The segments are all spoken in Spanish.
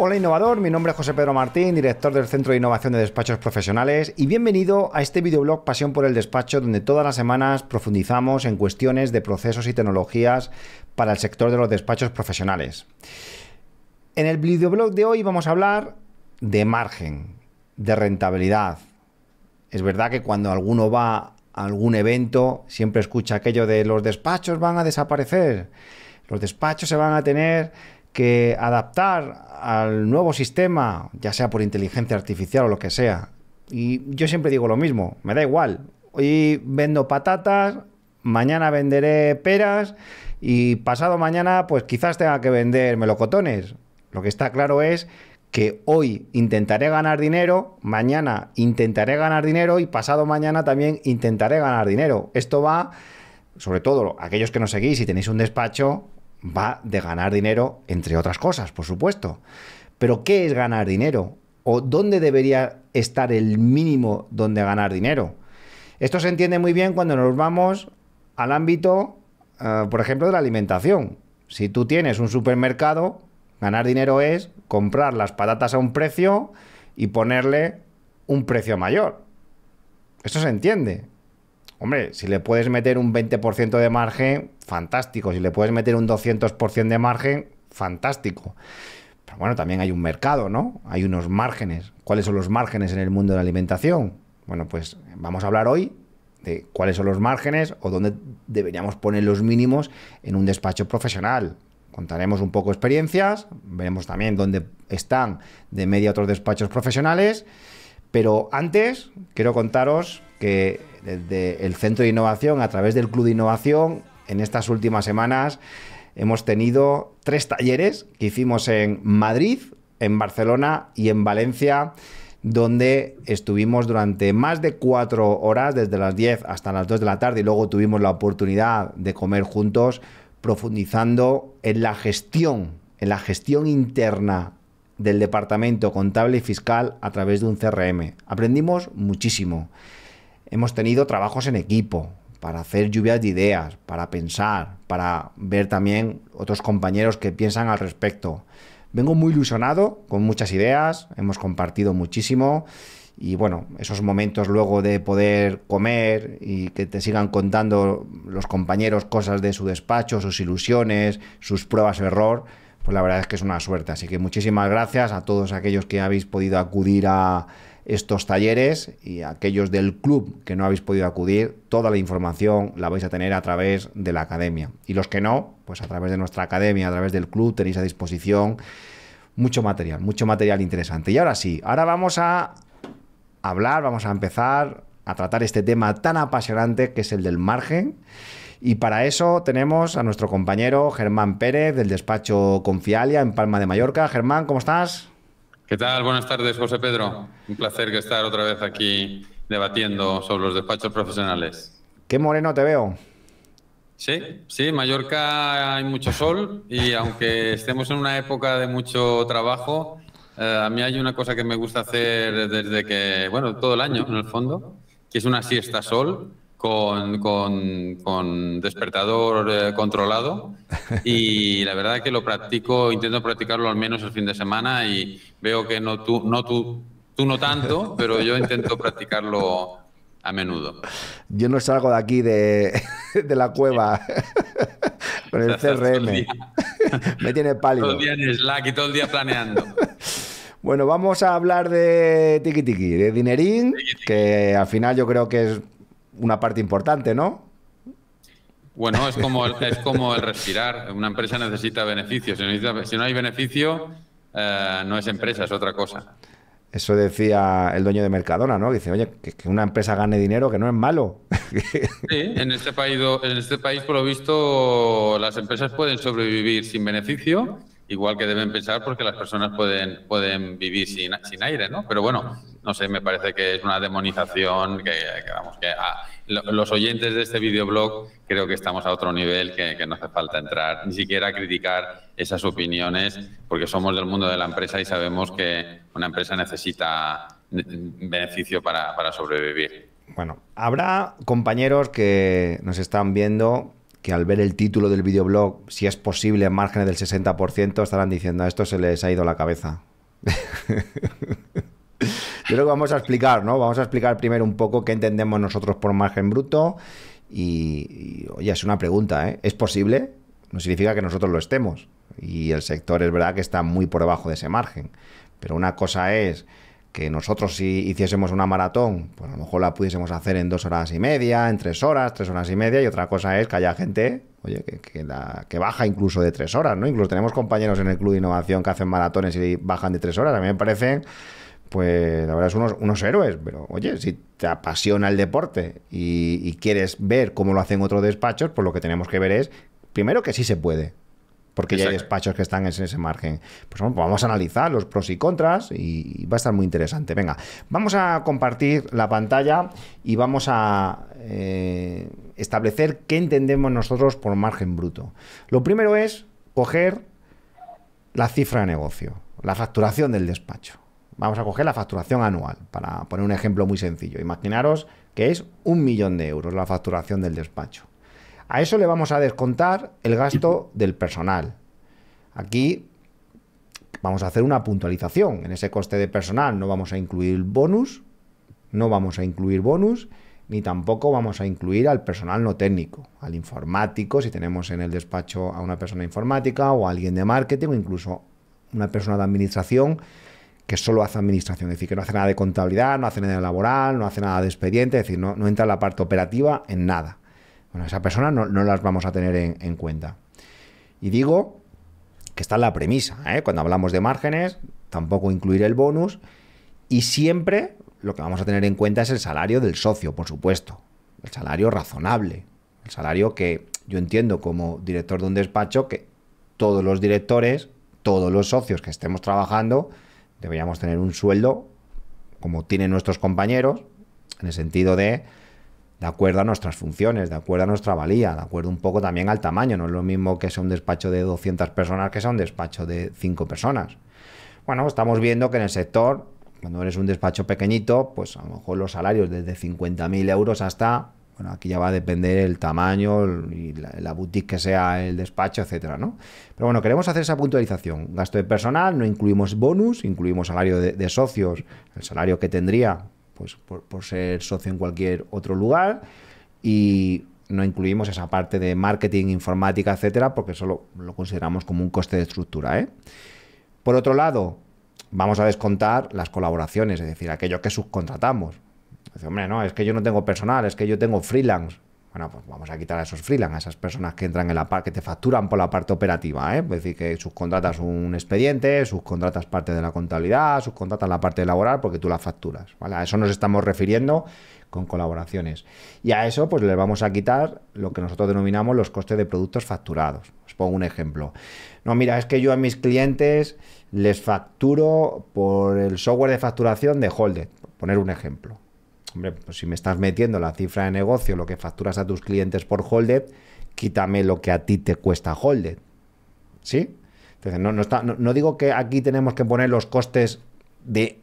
Hola innovador, mi nombre es José Pedro Martín, director del Centro de Innovación de Despachos Profesionales y bienvenido a este videoblog Pasión por el Despacho donde todas las semanas profundizamos en cuestiones de procesos y tecnologías para el sector de los despachos profesionales. En el videoblog de hoy vamos a hablar de margen, de rentabilidad. Es verdad que cuando alguno va a algún evento siempre escucha aquello de los despachos van a desaparecer, los despachos se van a tener que adaptar al nuevo sistema, ya sea por inteligencia artificial o lo que sea. Y yo siempre digo lo mismo, me da igual. Hoy vendo patatas, mañana venderé peras y pasado mañana pues quizás tenga que vender melocotones. Lo que está claro es que hoy intentaré ganar dinero, mañana intentaré ganar dinero y pasado mañana también intentaré ganar dinero. Esto va, sobre todo aquellos que nos seguís y tenéis un despacho, va de ganar dinero, entre otras cosas, por supuesto. Pero ¿qué es ganar dinero? ¿O dónde debería estar el mínimo donde ganar dinero? Esto se entiende muy bien cuando nos vamos al ámbito, eh, por ejemplo, de la alimentación. Si tú tienes un supermercado, ganar dinero es comprar las patatas a un precio y ponerle un precio mayor. Esto se entiende. Hombre, si le puedes meter un 20% de margen, fantástico. Si le puedes meter un 200% de margen, fantástico. Pero bueno, también hay un mercado, ¿no? Hay unos márgenes. ¿Cuáles son los márgenes en el mundo de la alimentación? Bueno, pues vamos a hablar hoy de cuáles son los márgenes o dónde deberíamos poner los mínimos en un despacho profesional. Contaremos un poco experiencias, veremos también dónde están de media otros despachos profesionales. Pero antes, quiero contaros que desde el Centro de Innovación, a través del Club de Innovación, en estas últimas semanas hemos tenido tres talleres que hicimos en Madrid, en Barcelona y en Valencia, donde estuvimos durante más de cuatro horas, desde las 10 hasta las 2 de la tarde, y luego tuvimos la oportunidad de comer juntos, profundizando en la gestión, en la gestión interna del departamento contable y fiscal a través de un CRM. Aprendimos muchísimo. Hemos tenido trabajos en equipo, para hacer lluvias de ideas, para pensar, para ver también otros compañeros que piensan al respecto. Vengo muy ilusionado, con muchas ideas, hemos compartido muchísimo y bueno, esos momentos luego de poder comer y que te sigan contando los compañeros cosas de su despacho, sus ilusiones, sus pruebas o error, pues la verdad es que es una suerte. Así que muchísimas gracias a todos aquellos que habéis podido acudir a, estos talleres y aquellos del club que no habéis podido acudir, toda la información la vais a tener a través de la academia. Y los que no, pues a través de nuestra academia, a través del club, tenéis a disposición mucho material, mucho material interesante. Y ahora sí, ahora vamos a hablar, vamos a empezar a tratar este tema tan apasionante que es el del margen. Y para eso tenemos a nuestro compañero Germán Pérez del despacho Confialia en Palma de Mallorca. Germán, ¿cómo estás? ¿Qué tal? Buenas tardes, José Pedro. Un placer estar otra vez aquí debatiendo sobre los despachos profesionales. Qué moreno te veo. Sí, sí, en Mallorca hay mucho sol y aunque estemos en una época de mucho trabajo, eh, a mí hay una cosa que me gusta hacer desde que, bueno, todo el año en el fondo, que es una siesta sol con, con, con despertador eh, controlado y la verdad que lo practico, intento practicarlo al menos el fin de semana y veo que no tú, no tú, tú no tanto, pero yo intento practicarlo a menudo. Yo no salgo de aquí de, de la cueva con el CRM. Me tiene pálido. Todo el día en Slack y todo el día planeando. Bueno, vamos a hablar de tiki tiki, de dinerín, que al final yo creo que es una parte importante, ¿no? Bueno, es como, el, es como el respirar. Una empresa necesita beneficios. Si, no hay beneficio, eh, no es empresa, es otra cosa. Eso decía el dueño de Mercadona, ¿no? dice, oye, que, que, una empresa gane dinero, que no es malo. sí, en este, país, en este país, por lo visto, las empresas pueden sobrevivir sin beneficio igual que deben pensar porque las personas pueden, pueden vivir sin, sin aire, ¿no? Pero bueno, no sé, me parece que es una demonización que, vamos, que ah, los oyentes de este videoblog creo que estamos a otro nivel que, no hace falta entrar, ni siquiera criticar esas opiniones porque somos del mundo de la empresa y sabemos que una empresa necesita beneficio para, para sobrevivir. Bueno, habrá compañeros que nos están viendo que al ver el título del videoblog, si es posible, en márgenes del 60%, estarán diciendo, a esto se les ha ido la cabeza. Yo creo que vamos a explicar, ¿no? Vamos a explicar primero un poco qué entendemos nosotros por margen bruto. Y, y oye, es una pregunta, ¿eh? ¿Es posible? No significa que nosotros lo estemos. Y el sector es verdad que está muy por debajo de ese margen. Pero una cosa es que nosotros si hiciésemos una maratón, pues a lo mejor la pudiésemos hacer en dos horas y media, en tres horas, tres horas y media, y otra cosa es que haya gente, oye, que, la, que baja incluso de tres horas, ¿no? Incluso tenemos compañeros en el Club de Innovación que hacen maratones y bajan de tres horas, a mí me parecen, pues la verdad, es unos, unos héroes, pero oye, si te apasiona el deporte y, y quieres ver cómo lo hacen otros despachos, pues lo que tenemos que ver es, primero, que sí se puede, porque ya hay despachos que están en ese margen. Pues, vamos a analizar los pros y contras y, va a estar muy interesante. Venga, vamos a compartir la pantalla y vamos a eh, establecer qué entendemos nosotros por margen bruto. Lo primero es coger la cifra de negocio, la facturación del despacho. Vamos a coger la facturación anual, para poner un ejemplo muy sencillo. Imaginaros que es un millón de euros la facturación del despacho. A eso le vamos a descontar el gasto del personal. Aquí vamos a hacer una puntualización. En ese coste de personal no vamos a incluir bonus, no vamos a incluir bonus, ni tampoco vamos a incluir al personal no técnico, al informático, si tenemos en el despacho a una persona informática o a alguien de marketing o incluso una persona de administración que solo hace administración, es decir, que no hace nada de contabilidad, no hace nada laboral, no hace nada de expediente, es decir, no, no entra en la parte operativa en nada. Bueno, esa persona no, las vamos a tener en, en, cuenta. Y digo que está la premisa, ¿eh? cuando hablamos de márgenes, tampoco incluir el bonus y siempre lo que vamos a tener en cuenta es el salario del socio, por supuesto, el salario razonable, el salario que yo entiendo como director de un despacho que todos los directores, todos los socios que estemos trabajando, deberíamos tener un sueldo como tienen nuestros compañeros, en el sentido de de acuerdo a nuestras funciones, de acuerdo a nuestra valía, de acuerdo un poco también al tamaño. No es lo mismo que sea un despacho de 200 personas que sea un despacho de 5 personas. Bueno, estamos viendo que en el sector, cuando eres un despacho pequeñito, pues a lo mejor los salarios desde 50.000 euros hasta, bueno, aquí ya va a depender el tamaño y la, boutique que sea el despacho, etcétera, ¿no? Pero bueno, queremos hacer esa puntualización. Gasto de personal, no incluimos bonus, incluimos salario de socios, el salario que tendría pues, por, ser socio en cualquier otro lugar y no incluimos esa parte de marketing, informática, etcétera, porque solo lo consideramos como un coste de estructura. ¿eh? Por otro lado, vamos a descontar las colaboraciones, es decir, aquello que subcontratamos. Dice, hombre, no, es que yo no tengo personal, es que yo tengo freelance. Bueno, pues vamos a quitar a esos freelance, a esas personas que entran en la parte, que te facturan por la parte operativa, ¿eh? es decir, que subcontratas un expediente, subcontratas parte de la contabilidad, subcontratas la parte laboral porque tú la facturas, A eso nos estamos refiriendo con colaboraciones. Y a eso pues le vamos a quitar lo que nosotros denominamos los costes de productos facturados. Os pongo un ejemplo. No, mira, es que yo a mis clientes les facturo por el software de facturación de Holded, poner un ejemplo hombre, pues si me estás metiendo la cifra de negocio, lo que facturas a tus clientes por holded, quítame lo que a ti te cuesta holded. ¿Sí? Entonces, no, no, está, no, digo que aquí tenemos que poner los costes de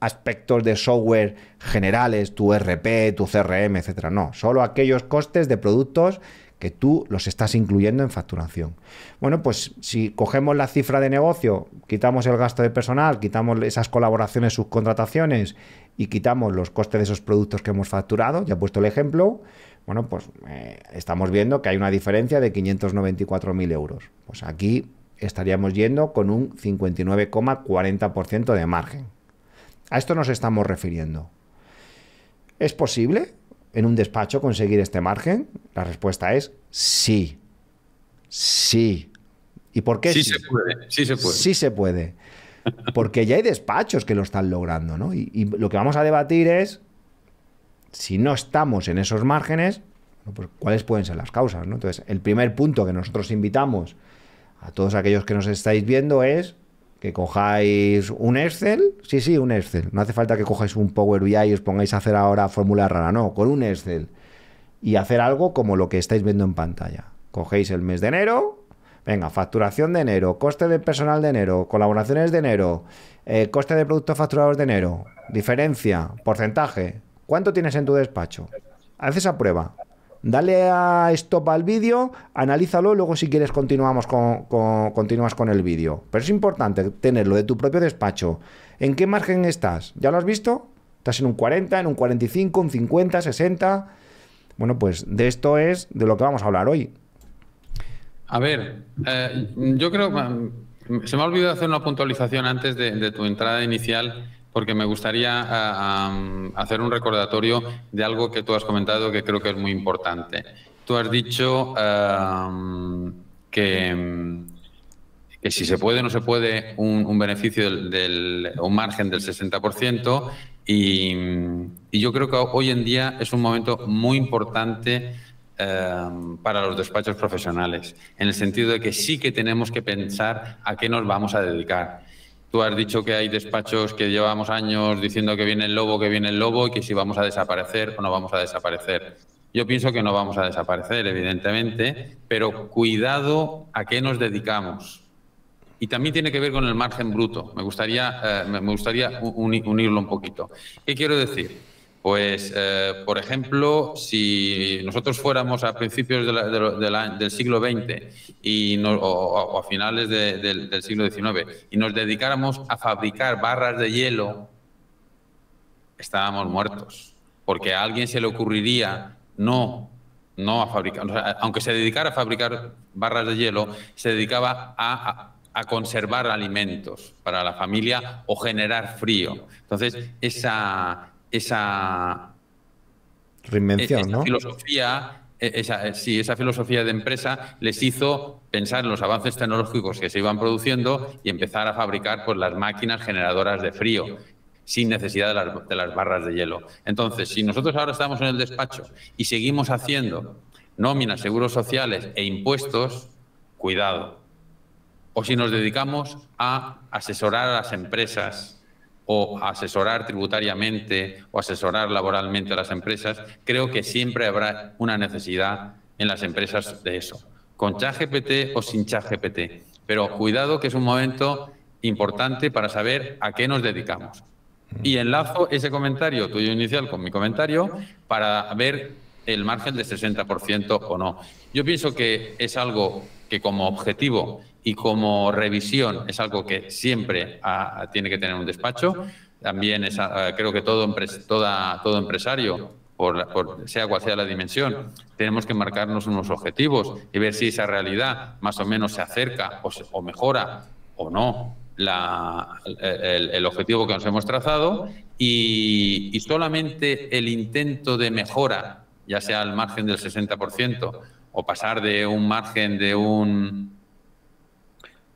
aspectos de software generales, tu RP, tu CRM, etcétera. No, solo aquellos costes de productos que tú los estás incluyendo en facturación. Bueno, pues si cogemos la cifra de negocio, quitamos el gasto de personal, quitamos esas colaboraciones, subcontrataciones y quitamos los costes de esos productos que hemos facturado, ya he puesto el ejemplo, bueno, pues eh, estamos viendo que hay una diferencia de 594.000 euros. Pues aquí estaríamos yendo con un 59,40% de margen. A esto nos estamos refiriendo. ¿Es posible en un despacho conseguir este margen? La respuesta es sí. Sí. ¿Y por qué? Sí, se puede, sí se puede. Porque ya hay despachos que lo están logrando, ¿no? Y, lo que vamos a debatir es si no estamos en esos márgenes, pues, cuáles pueden ser las causas, ¿no? Entonces, el primer punto que nosotros invitamos a todos aquellos que nos estáis viendo es que cojáis un Excel, sí, sí, un Excel. No hace falta que cojáis un Power BI y os pongáis a hacer ahora fórmula rara, no, con un Excel. Y hacer algo como lo que estáis viendo en pantalla. Cogéis el mes de enero, venga, facturación de enero, coste de personal de enero, colaboraciones de enero, eh, coste de productos facturados de enero, diferencia, porcentaje, ¿cuánto tienes en tu despacho? Haz esa prueba, dale a stop al vídeo, analízalo, luego si quieres continuamos con, el vídeo. Pero es importante tenerlo de tu propio despacho. ¿En qué margen estás? ¿Ya lo has visto? ¿Estás en un 40, en un 45, un 50, 60? Bueno, pues de esto es de lo que vamos a hablar hoy. A ver, eh, yo creo, que mm, se me ha olvidado hacer una puntualización antes de tu entrada inicial porque me gustaría hacer un recordatorio de algo que tú has comentado que creo que es muy importante. Tú has dicho que, si se puede o no se puede un, beneficio del, un margen del 60% y, y, yo creo que hoy en día es un momento muy importante para los despachos profesionales, en el sentido de que sí que tenemos que pensar a qué nos vamos a dedicar. Tú has dicho que hay despachos que llevamos años diciendo que viene el lobo, que viene el lobo y que si vamos a desaparecer o no vamos a desaparecer. Yo pienso que no vamos a desaparecer, evidentemente, pero cuidado a qué nos dedicamos. Y también tiene que ver con el margen bruto. Me gustaría, eh, me gustaría unirlo un poquito. ¿Qué quiero decir? Pues, eh, por ejemplo, si nosotros fuéramos a principios del siglo XX y o, a finales del, siglo XIX y nos dedicáramos a fabricar barras de hielo, estábamos muertos, porque a alguien se le ocurriría no no a fabricar, aunque se dedicara a fabricar barras de hielo, se dedicaba a, a conservar alimentos para la familia o generar frío. Entonces, esa, esa e-, filosofía, e-, esa, eh, esa filosofía de empresa les hizo pensar en los avances tecnológicos que se iban produciendo y empezar a fabricar pues, las máquinas generadoras de frío sin necesidad de las, de las barras de hielo. Entonces, si nosotros ahora estamos en el despacho y seguimos haciendo nóminas, seguros sociales e impuestos, cuidado. O si nos dedicamos a asesorar a las empresas o asesorar tributariamente o asesorar laboralmente a las empresas, creo que siempre habrá una necesidad en las empresas de eso, con ChatGPT o sin ChatGPT. Pero cuidado que es un momento importante para saber a qué nos dedicamos. Y enlazo ese comentario tuyo inicial con mi comentario para ver el margen de 60% o no. Yo pienso que es algo que como objetivo y como revisión es algo que siempre ah, tiene que tener un despacho. También es, ah, creo que todo, toda, todo empresario, por, sea cual sea la dimensión, tenemos que marcarnos unos objetivos y ver si esa realidad más o menos se acerca o, mejora o no el, objetivo que nos hemos trazado y, y solamente el intento de mejora, ya sea al margen del 60% o pasar de un margen de un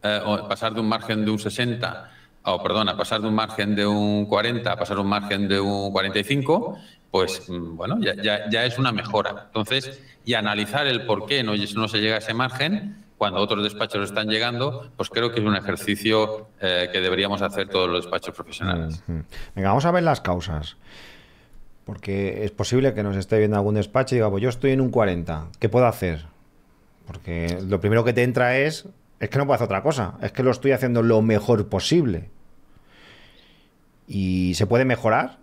eh, pasar de un margen de un 60, o perdona, pasar de un margen de un 40 a pasar un margen de un 45, pues mm, bueno, ya, ya, ya, es una mejora. Entonces, y analizar el por qué no, no se llega a ese margen cuando otros despachos están llegando, pues creo que es un ejercicio eh, que deberíamos hacer todos los despachos profesionales. Venga, vamos a ver las causas. Porque es posible que nos esté viendo algún despacho y diga, pues yo estoy en un 40, ¿qué puedo hacer? Porque lo primero que te entra es es que no puedo hacer otra cosa. Es que lo estoy haciendo lo mejor posible. ¿Y se puede mejorar?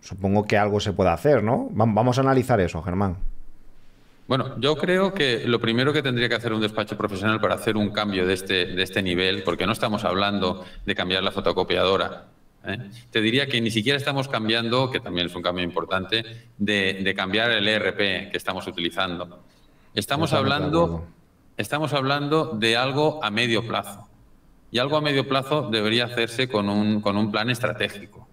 Supongo que algo se puede hacer, ¿no? Vamos a analizar eso, Germán. Bueno, yo creo que lo primero que tendría que hacer un despacho profesional para hacer un cambio de este, de este nivel, porque no estamos hablando de cambiar la fotocopiadora, ¿eh? te diría que ni siquiera estamos cambiando, que también es un cambio importante, de, de cambiar el ERP que estamos utilizando. Estamos hablando estamos hablando de algo a medio plazo. Y algo a medio plazo debería hacerse con un, con un plan estratégico.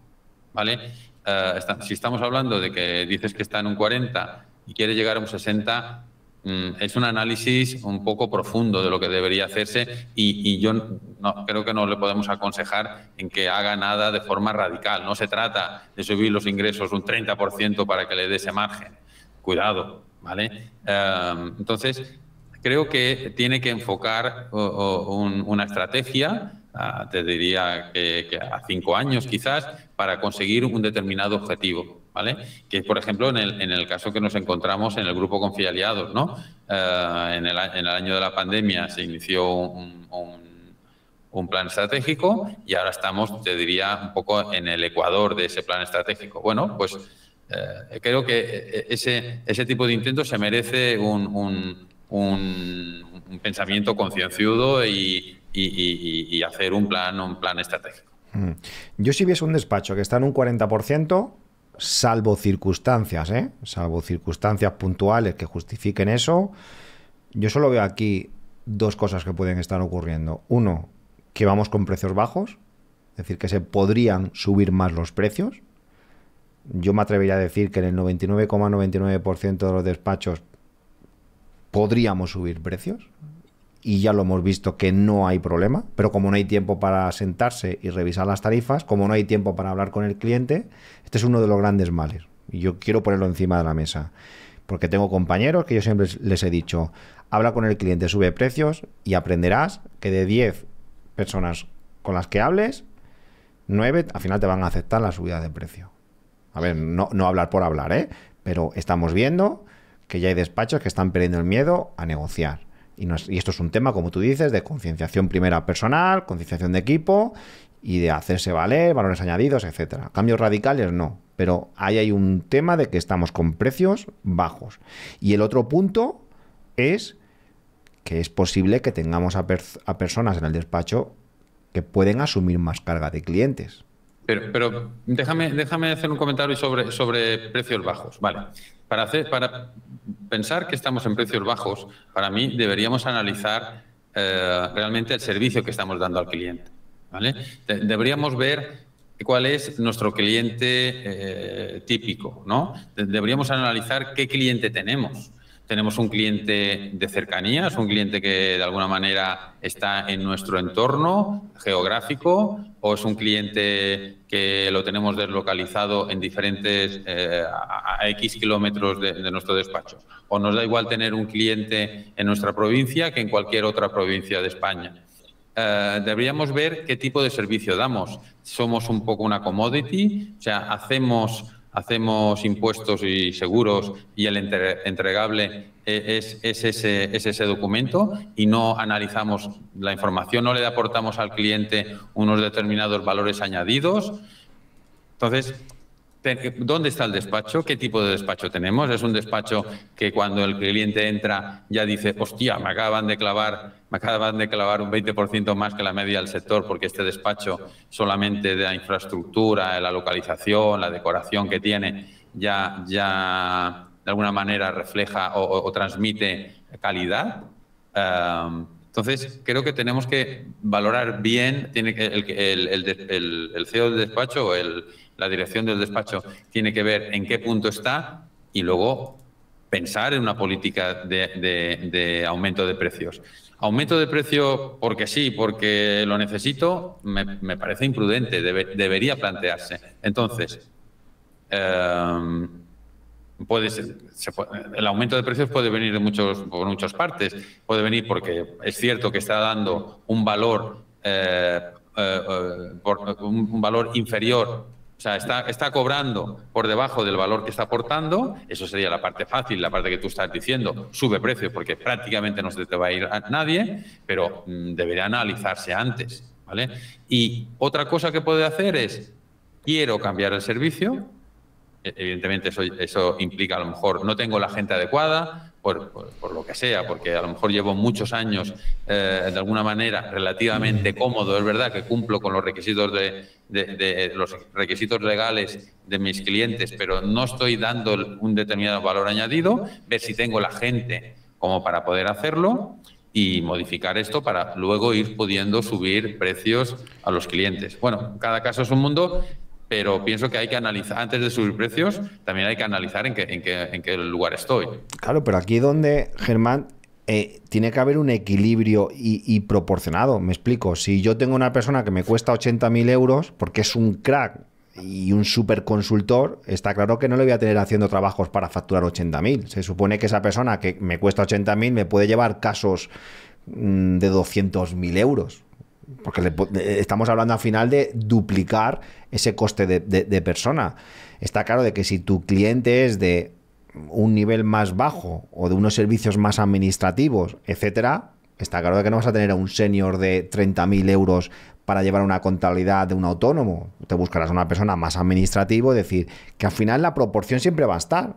¿vale? Eh, si estamos hablando de que dices que está en un 40 y quiere llegar a un 60, mm, es un análisis un poco profundo de lo que debería hacerse y, yo creo que no le podemos aconsejar en que haga nada de forma radical. No se trata de subir los ingresos un 30% para que le dé ese margen. Cuidado, ¿vale? Eh, entonces, creo que tiene que enfocar una estrategia, ah, te diría que, a cinco años quizás, para conseguir un determinado objetivo. ¿Vale? Que por ejemplo, en el, en el caso que nos encontramos en el grupo Confialiados, ¿no? Ah, en, el, año de la pandemia se inició un, plan estratégico y ahora estamos, te diría, un poco en el ecuador de ese plan estratégico. Bueno, pues eh, creo que eh, ese, ese tipo de intento se merece un, un, pensamiento concienciudo y, hacer un plan, un plan estratégico. Mm. Yo si viese un despacho que está en un 40%, salvo circunstancias, ¿eh? salvo circunstancias puntuales que justifiquen eso, yo solo veo aquí dos cosas que pueden estar ocurriendo. Uno, que vamos con precios bajos, es decir, que se podrían subir más los precios. Yo me atrevería a decir que en el 99,99% de los despachos podríamos subir precios y ya lo hemos visto que no hay problema, pero como no hay tiempo para sentarse y revisar las tarifas, como no hay tiempo para hablar con el cliente, este es uno de los grandes males. Y yo quiero ponerlo encima de la mesa, porque tengo compañeros que yo siempre les he dicho, habla con el cliente, sube precios y aprenderás que de 10 personas con las que hables, 9 al final te van a aceptar la subida de precio. A ver, no, no hablar por hablar, ¿eh? pero estamos viendo que ya hay despachos que están perdiendo el miedo a negociar. Y, esto es un tema, como tú dices, de concienciación primera personal, concienciación de equipo y de hacerse valer, valores añadidos, etcétera. Cambios radicales no, pero ahí hay un tema de que estamos con precios bajos. Y el otro punto es que es posible que tengamos a, personas en el despacho que pueden asumir más carga de clientes. Pero, pero déjame, déjame hacer un comentario sobre, sobre precios bajos. Vale para, para pensar que estamos en precios bajos, para mí deberíamos analizar eh, realmente el servicio que estamos dando al cliente. ¿vale? deberíamos ver cuál es nuestro cliente eh, típico, ¿no? deberíamos analizar qué cliente tenemos tenemos un cliente de cercanía, es un cliente que de alguna manera está en nuestro entorno geográfico o es un cliente que lo tenemos deslocalizado en diferentes, eh, a, X kilómetros de, nuestro despacho. O nos da igual tener un cliente en nuestra provincia que en cualquier otra provincia de España. Eh, deberíamos ver qué tipo de servicio damos. Somos un poco una commodity, o sea, hacemos hacemos impuestos y seguros y el entregable e, es, ese, es, ese, documento y no analizamos la información, no le aportamos al cliente unos determinados valores añadidos. Entonces, ¿Dónde está el despacho? ¿Qué tipo de despacho tenemos? ¿Es un despacho que cuando el cliente entra ya dice, hostia, me acaban de clavar, me acaban de clavar un 20% más que la media del sector porque este despacho solamente de la infraestructura, la localización, la decoración que tiene, ya, ya de alguna manera refleja o, transmite calidad? Em, entonces, creo que tenemos que valorar bien, tiene el, el CEO del despacho, o el la dirección del despacho tiene que ver en qué punto está y luego pensar en una política de, aumento de precios. Aumento de precio porque sí, porque lo necesito, me, parece imprudente, debería plantearse. Entonces, em, puede el aumento de precios puede venir de muchos, por muchas partes. Puede venir porque es cierto que está dando un valor, eh, eh, eh, un valor inferior o sea, está, cobrando por debajo del valor que está aportando. Eso sería la parte fácil, la parte que tú estás diciendo. Sube precios porque prácticamente no se te va a ir a nadie, pero mm, debería analizarse antes. ¿vale? Y otra cosa que puede hacer es, quiero cambiar el servicio, e-, evidentemente eso, implica a lo mejor no tengo la gente adecuada, por, lo que sea, porque a lo mejor llevo muchos años eh, de alguna manera relativamente cómodo, es verdad que cumplo con los requisitos de, los requisitos legales de mis clientes, pero no estoy dando un determinado valor añadido, ver si tengo la gente como para poder hacerlo y modificar esto para luego ir pudiendo subir precios a los clientes. Bueno, cada caso es un mundo pero pienso pues que hay que analizar, antes de subir precios, también hay que analizar en qué, en qué, en lugar estoy. Claro, pero aquí donde, Germán, eh, tiene que haber un equilibrio y, proporcionado. Me explico. Si yo tengo una persona que me cuesta 80.000 euros porque es un crack y un super consultor, está claro que no le voy a tener haciendo trabajos para facturar 80.000. Se supone que esa persona que me cuesta 80.000 me puede llevar casos mm, de 200.000 euros porque eh, estamos hablando al final de duplicar ese coste de, persona. Está claro de que si tu cliente es de un nivel más bajo o de unos servicios más administrativos, etcétera, está claro de que no vas a tener a un senior de 30.000 euros para llevar una contabilidad de un autónomo. Te buscarás a una persona más administrativa, es decir, que al final la proporción siempre va a estar.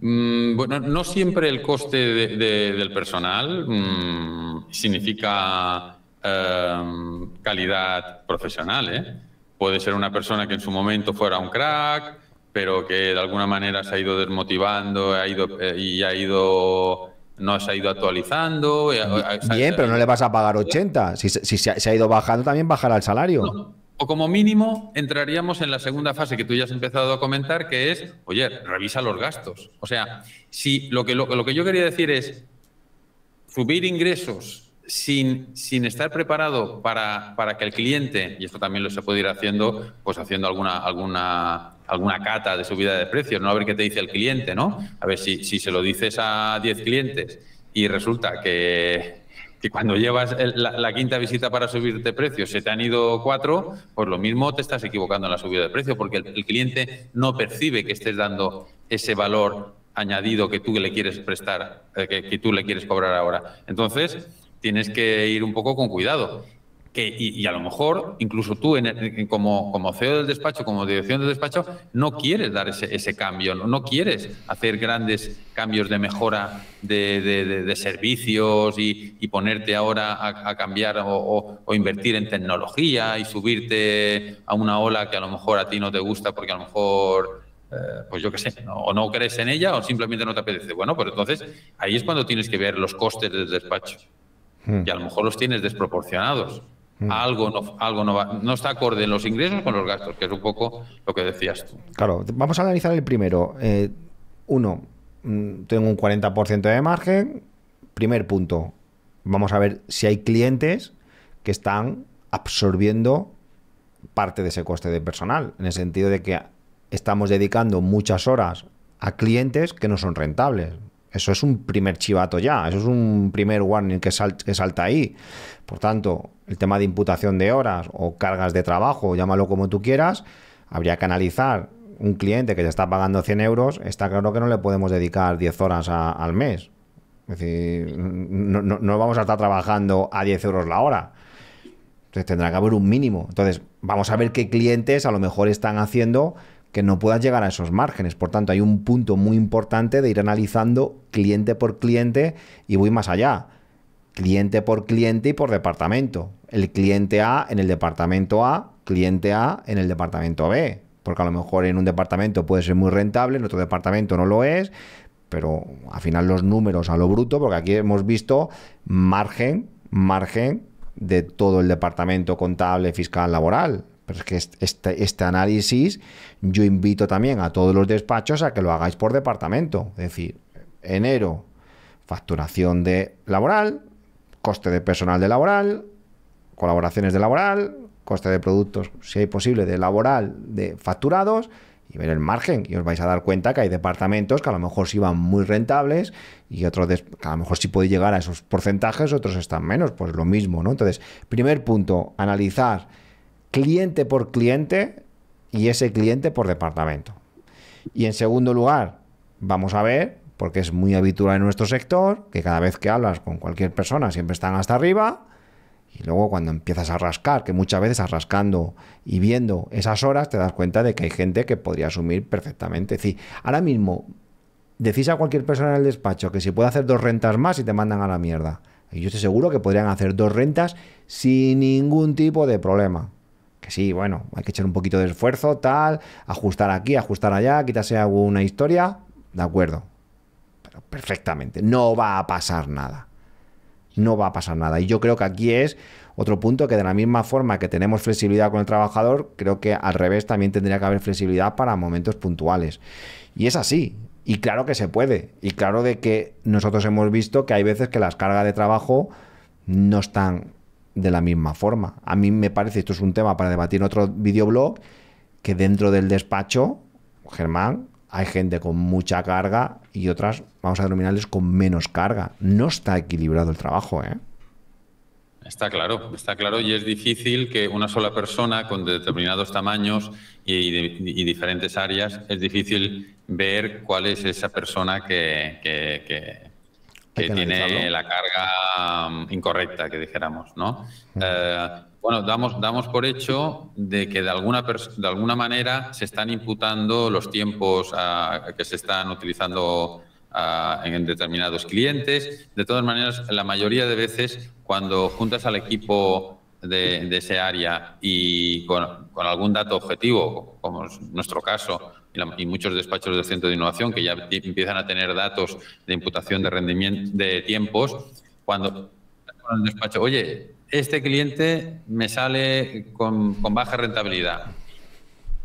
Mm, bueno, no siempre el coste del personal mm, significa Em, calidad profesional. ¿eh? Puede ser una persona que en su momento fuera un crack, pero que de alguna manera se ha ido desmotivando ha ido, eh, y ha ido no se ha ido actualizando. Eh, bien, pero no le vas a pagar 80. Si, se ha ido bajando, también bajará el salario. O como mínimo entraríamos en la segunda fase que tú ya has empezado a comentar, que es, oye, revisa los gastos. O sea, si lo que, lo que yo quería decir es subir ingresos sin, sin estar preparado para, para, que el cliente, y esto también lo se puede ir haciendo, pues haciendo alguna, alguna, alguna cata de subida de precios, ¿no? A ver qué te dice el cliente, ¿no? A ver si, si se lo dices a 10 clientes y resulta que, cuando llevas la, quinta visita para subirte precios se te han ido cuatro, pues lo mismo te estás equivocando en la subida de precio, porque el, cliente no percibe que estés dando ese valor añadido que tú le quieres prestar, eh, que, que tú le quieres cobrar ahora. Entonces, tienes que ir un poco con cuidado. Que, y, a lo mejor, incluso tú, como, CEO e del despacho, como dirección del despacho, no quieres dar ese, cambio, no, quieres hacer grandes cambios de mejora de, servicios y, ponerte ahora a, cambiar o, invertir en tecnología y subirte a una ola que a lo mejor a ti no te gusta porque a lo mejor... Eh, pues yo qué sé, o no crees en ella o simplemente no te apetece. Bueno, pues entonces ahí es cuando tienes que ver los costes del despacho. Hmm. y a lo mejor los tienes desproporcionados. Hmm. Algo no, algo no, no está acorde en los ingresos con los gastos, que es un poco lo que decías tú. Claro, vamos a analizar el primero. Eh, uno, mm, tengo un 40% de margen. Primer punto, vamos a ver si hay clientes que están absorbiendo parte de ese coste de personal, en el sentido de que estamos dedicando muchas horas a clientes que no son rentables. Eso es un primer chivato ya, eso es un primer warning que, salta ahí. Por tanto, el tema de imputación de horas o cargas de trabajo, llámalo como tú quieras, habría que analizar un cliente que ya está pagando 100 euros, está claro que no le podemos dedicar 10 horas al mes. Es decir, no, no, vamos a estar trabajando a 10 euros la hora. Entonces tendrá que haber un mínimo. Entonces, vamos a ver qué clientes a lo mejor están haciendo que no puedas llegar a esos márgenes. Por tanto, hay un punto muy importante de ir analizando cliente por cliente y voy más allá. Cliente por cliente y por departamento. El cliente A en el departamento A, cliente A en el departamento B. Porque a lo mejor en un departamento puede ser muy rentable, en otro departamento no lo es, pero al final los números a lo bruto, porque aquí hemos visto margen, margen de todo el departamento contable, fiscal, laboral. Pero es que este, este, análisis yo invito también a todos los despachos a que lo hagáis por departamento. Es decir, enero, facturación de laboral, coste de personal de laboral, colaboraciones de laboral, coste de productos, si hay posible, de laboral, de facturados y ver el margen. Y os vais a dar cuenta que hay departamentos que a lo mejor sí van muy rentables y otros que a lo mejor sí puede llegar a esos porcentajes, otros están menos, pues lo mismo, ¿no? Entonces, primer punto, analizar cliente por cliente y ese cliente por departamento. Y en segundo lugar, vamos a ver, porque es muy habitual en nuestro sector, que cada vez que hablas con cualquier persona siempre están hasta arriba, y luego cuando empiezas a rascar, que muchas veces rascando y viendo esas horas, te das cuenta de que hay gente que podría asumir perfectamente. ahora mismo decís a cualquier persona en el despacho que si puede hacer dos rentas más y te mandan a la mierda. Y yo estoy seguro que podrían hacer dos rentas sin ningún tipo de problema que sí, bueno, hay que echar un poquito de esfuerzo, tal, ajustar aquí, ajustar allá, quitarse alguna historia, de acuerdo. Pero perfectamente, no va a pasar nada. No va a pasar nada. Y yo creo que aquí es otro punto que de la misma forma que tenemos flexibilidad con el trabajador, creo que al revés también tendría que haber flexibilidad para momentos puntuales. Y es así. Y claro que se puede. Y claro de que nosotros hemos visto que hay veces que las cargas de trabajo no están de la misma forma. A mí me parece, esto es un tema para debatir en otro videoblog, que dentro del despacho, Germán, hay gente con mucha carga y otras, vamos a denominarles, con menos carga. No está equilibrado el trabajo, ¿eh? Está claro, está claro y es difícil que una sola persona con determinados tamaños y, diferentes áreas, es difícil ver cuál es esa persona que que, tiene la carga mm, incorrecta, que dijéramos, ¿no? Eh, bueno, damos, damos por hecho de que de alguna, de alguna manera se están imputando los tiempos ah, que se están utilizando ah, en determinados clientes. De todas maneras, la mayoría de veces, cuando juntas al equipo de, ese área y con, algún dato objetivo, como es nuestro caso, y, muchos despachos del centro de innovación que ya empiezan a tener datos de imputación de rendimiento de tiempos, cuando el despacho, oye, este cliente me sale con, baja rentabilidad.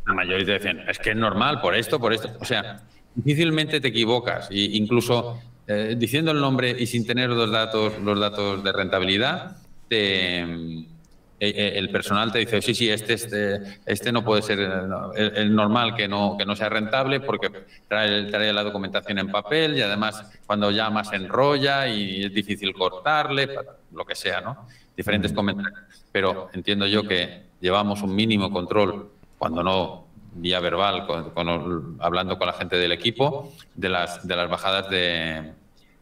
La mayoría dicen, es que es normal, por esto, por esto. O sea, difícilmente te equivocas. y incluso eh, diciendo el nombre y sin tener los datos, los datos de rentabilidad, te, eh, eh, el personal te dice, sí, sí, este, este, este no puede ser eh, el, normal que no, que no sea rentable porque trae, la documentación en papel y además cuando llamas enrolla y es difícil cortarle, lo que sea, ¿no? Diferentes comentarios. Pero entiendo yo que llevamos un mínimo control, cuando no vía verbal, con, hablando con la gente del equipo, de las, de las bajadas de,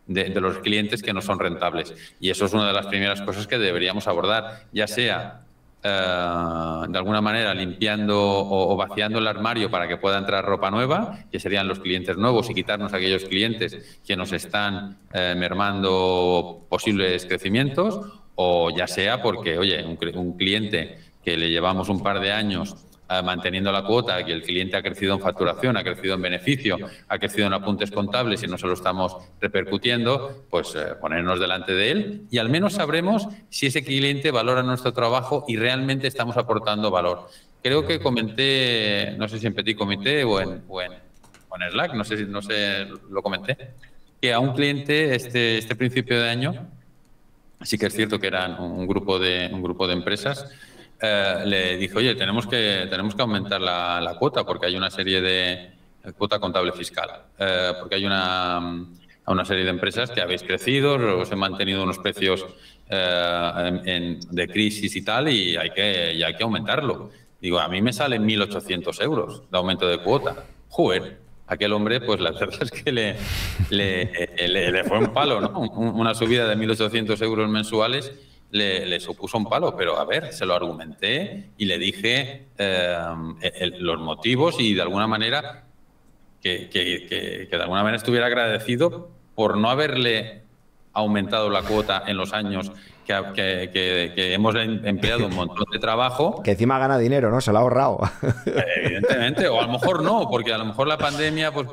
de, los clientes que no son rentables. Y eso es una de las primeras cosas que deberíamos abordar, ya sea eh, de alguna manera limpiando o, vaciando el armario para que pueda entrar ropa nueva, que serían los clientes nuevos, y quitarnos aquellos clientes que nos están eh, mermando posibles crecimientos, o ya sea porque, oye, un, un cliente que le llevamos un par de años Ah, manteniendo la cuota, y el cliente ha crecido en facturación, ha crecido en beneficio, ha crecido en apuntes contables y no se lo estamos repercutiendo, pues eh, ponernos delante de él y al menos sabremos si ese cliente valora nuestro trabajo y realmente estamos aportando valor. Creo que comenté, no sé si en Petit Comité o en, Slack, no sé si no sé, lo comenté, que a un cliente este, este principio de año, sí que es cierto que eran un grupo de, un grupo de empresas, eh, le dije, oye, tenemos que, tenemos que aumentar la, la cuota porque hay una serie de cuota contable fiscal, eh, porque hay una, mm, una serie de empresas que habéis crecido, os he mantenido unos precios eh, de crisis y tal, y hay que, hay que aumentarlo. Digo, a mí me salen 1.800 euros de aumento de cuota. Joder, aquel hombre, pues la verdad es que le, le, le, le fue un palo, ¿no? Una subida de 1.800 euros mensuales le, supuso un palo, pero a ver, se lo argumenté y le dije eh, los motivos y de alguna manera que, de alguna manera estuviera agradecido por no haberle aumentado la cuota en los años que, hemos em, empleado un montón de trabajo. Que encima gana dinero, ¿no? Se lo ha ahorrado. Evidentemente, o a lo mejor no, porque a lo mejor la pandemia pues,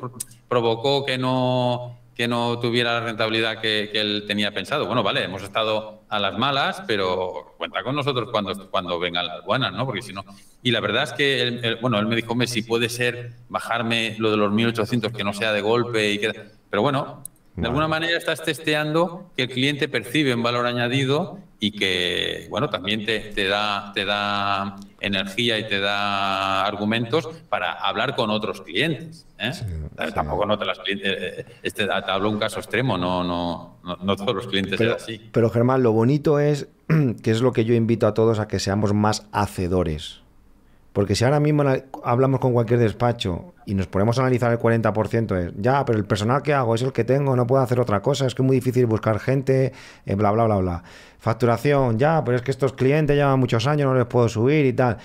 provocó que no que no tuviera la rentabilidad que, él tenía pensado. Bueno, vale, hemos estado a las malas, pero cuenta con nosotros cuando, cuando vengan las buenas, ¿no? Porque si no... Y la verdad es que, bueno, él me dijo, me si puede ser bajarme lo de los 1.800, que no sea de golpe y que... Pero bueno, de alguna manera estás testeando que el cliente percibe un valor añadido y que, bueno, también te, da, te da energía y te da argumentos para hablar con otros clientes. ¿eh? Tampoco no te las clientes. Eh, este, te hablo un caso extremo, no, no, no, todos los clientes pero, así. Pero Germán, lo bonito es que es lo que yo invito a todos a que seamos más hacedores. Porque si ahora mismo hablamos con cualquier despacho y nos ponemos a analizar el 40%, es ya, pero el personal que hago es el que tengo, no puedo hacer otra cosa, es que es muy difícil buscar gente, eh, bla, bla, bla, bla. Facturación, ya, pero es que estos clientes llevan muchos años, no les puedo subir y tal.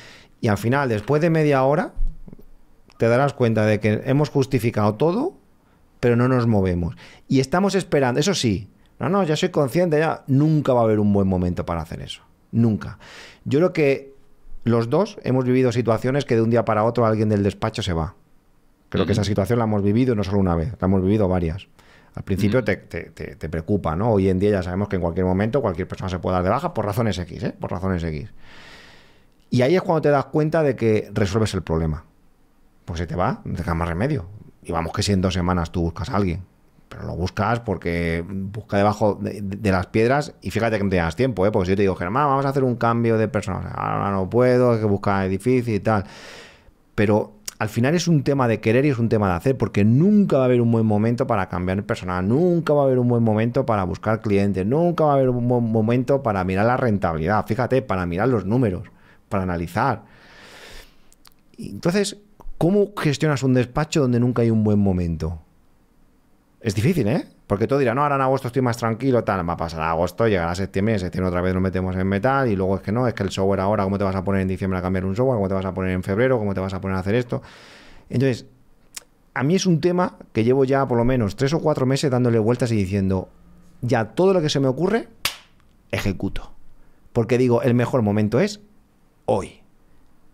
Y al final, después de media hora, te darás cuenta de que hemos justificado todo, pero no nos movemos. Y estamos esperando, eso sí, no, no, ya soy consciente, ya, nunca va a haber un buen momento para hacer eso. Nunca. Yo creo que los dos hemos vivido situaciones que de un día para otro alguien del despacho se va. Creo que esa situación la hemos vivido no solo una vez, la hemos vivido varias. Al principio te, te, preocupa, ¿no? Hoy en día ya sabemos que en cualquier momento cualquier persona se puede dar de baja por razones X, ¿eh? Por razones X. Y ahí es cuando te das cuenta de que resuelves el problema. Pues se te va, no te da más remedio. Y vamos que si en dos semanas tú buscas a alguien lo buscas porque busca debajo de, las piedras y fíjate que no tengas tiempo, ¿eh? porque yo te digo, Germán, vamos a hacer un cambio de personal ahora no puedo, hay que buscar edificios y tal. Pero al final es un tema de querer y es un tema de hacer, porque nunca va a haber un buen momento para cambiar el personal, nunca va a haber un buen momento para buscar clientes, nunca va a haber un buen momento para mirar la rentabilidad, fíjate, para mirar los números, para analizar. Entonces, ¿cómo gestionas un despacho donde nunca hay un buen momento? Es difícil, ¿eh? Porque todo dirá, no, ahora en agosto estoy más tranquilo, tal, va a pasar agosto, llegará septiembre, en septiembre otra vez nos metemos en metal y luego es que no, es que el software ahora, ¿cómo te vas a poner en diciembre a cambiar un software? ¿Cómo te vas a poner en febrero? ¿Cómo te vas a poner a hacer esto? Entonces, a mí es un tema que llevo ya por lo menos tres o cuatro meses dándole vueltas y diciendo, ya todo lo que se me ocurre, ejecuto. Porque digo, el mejor momento es hoy.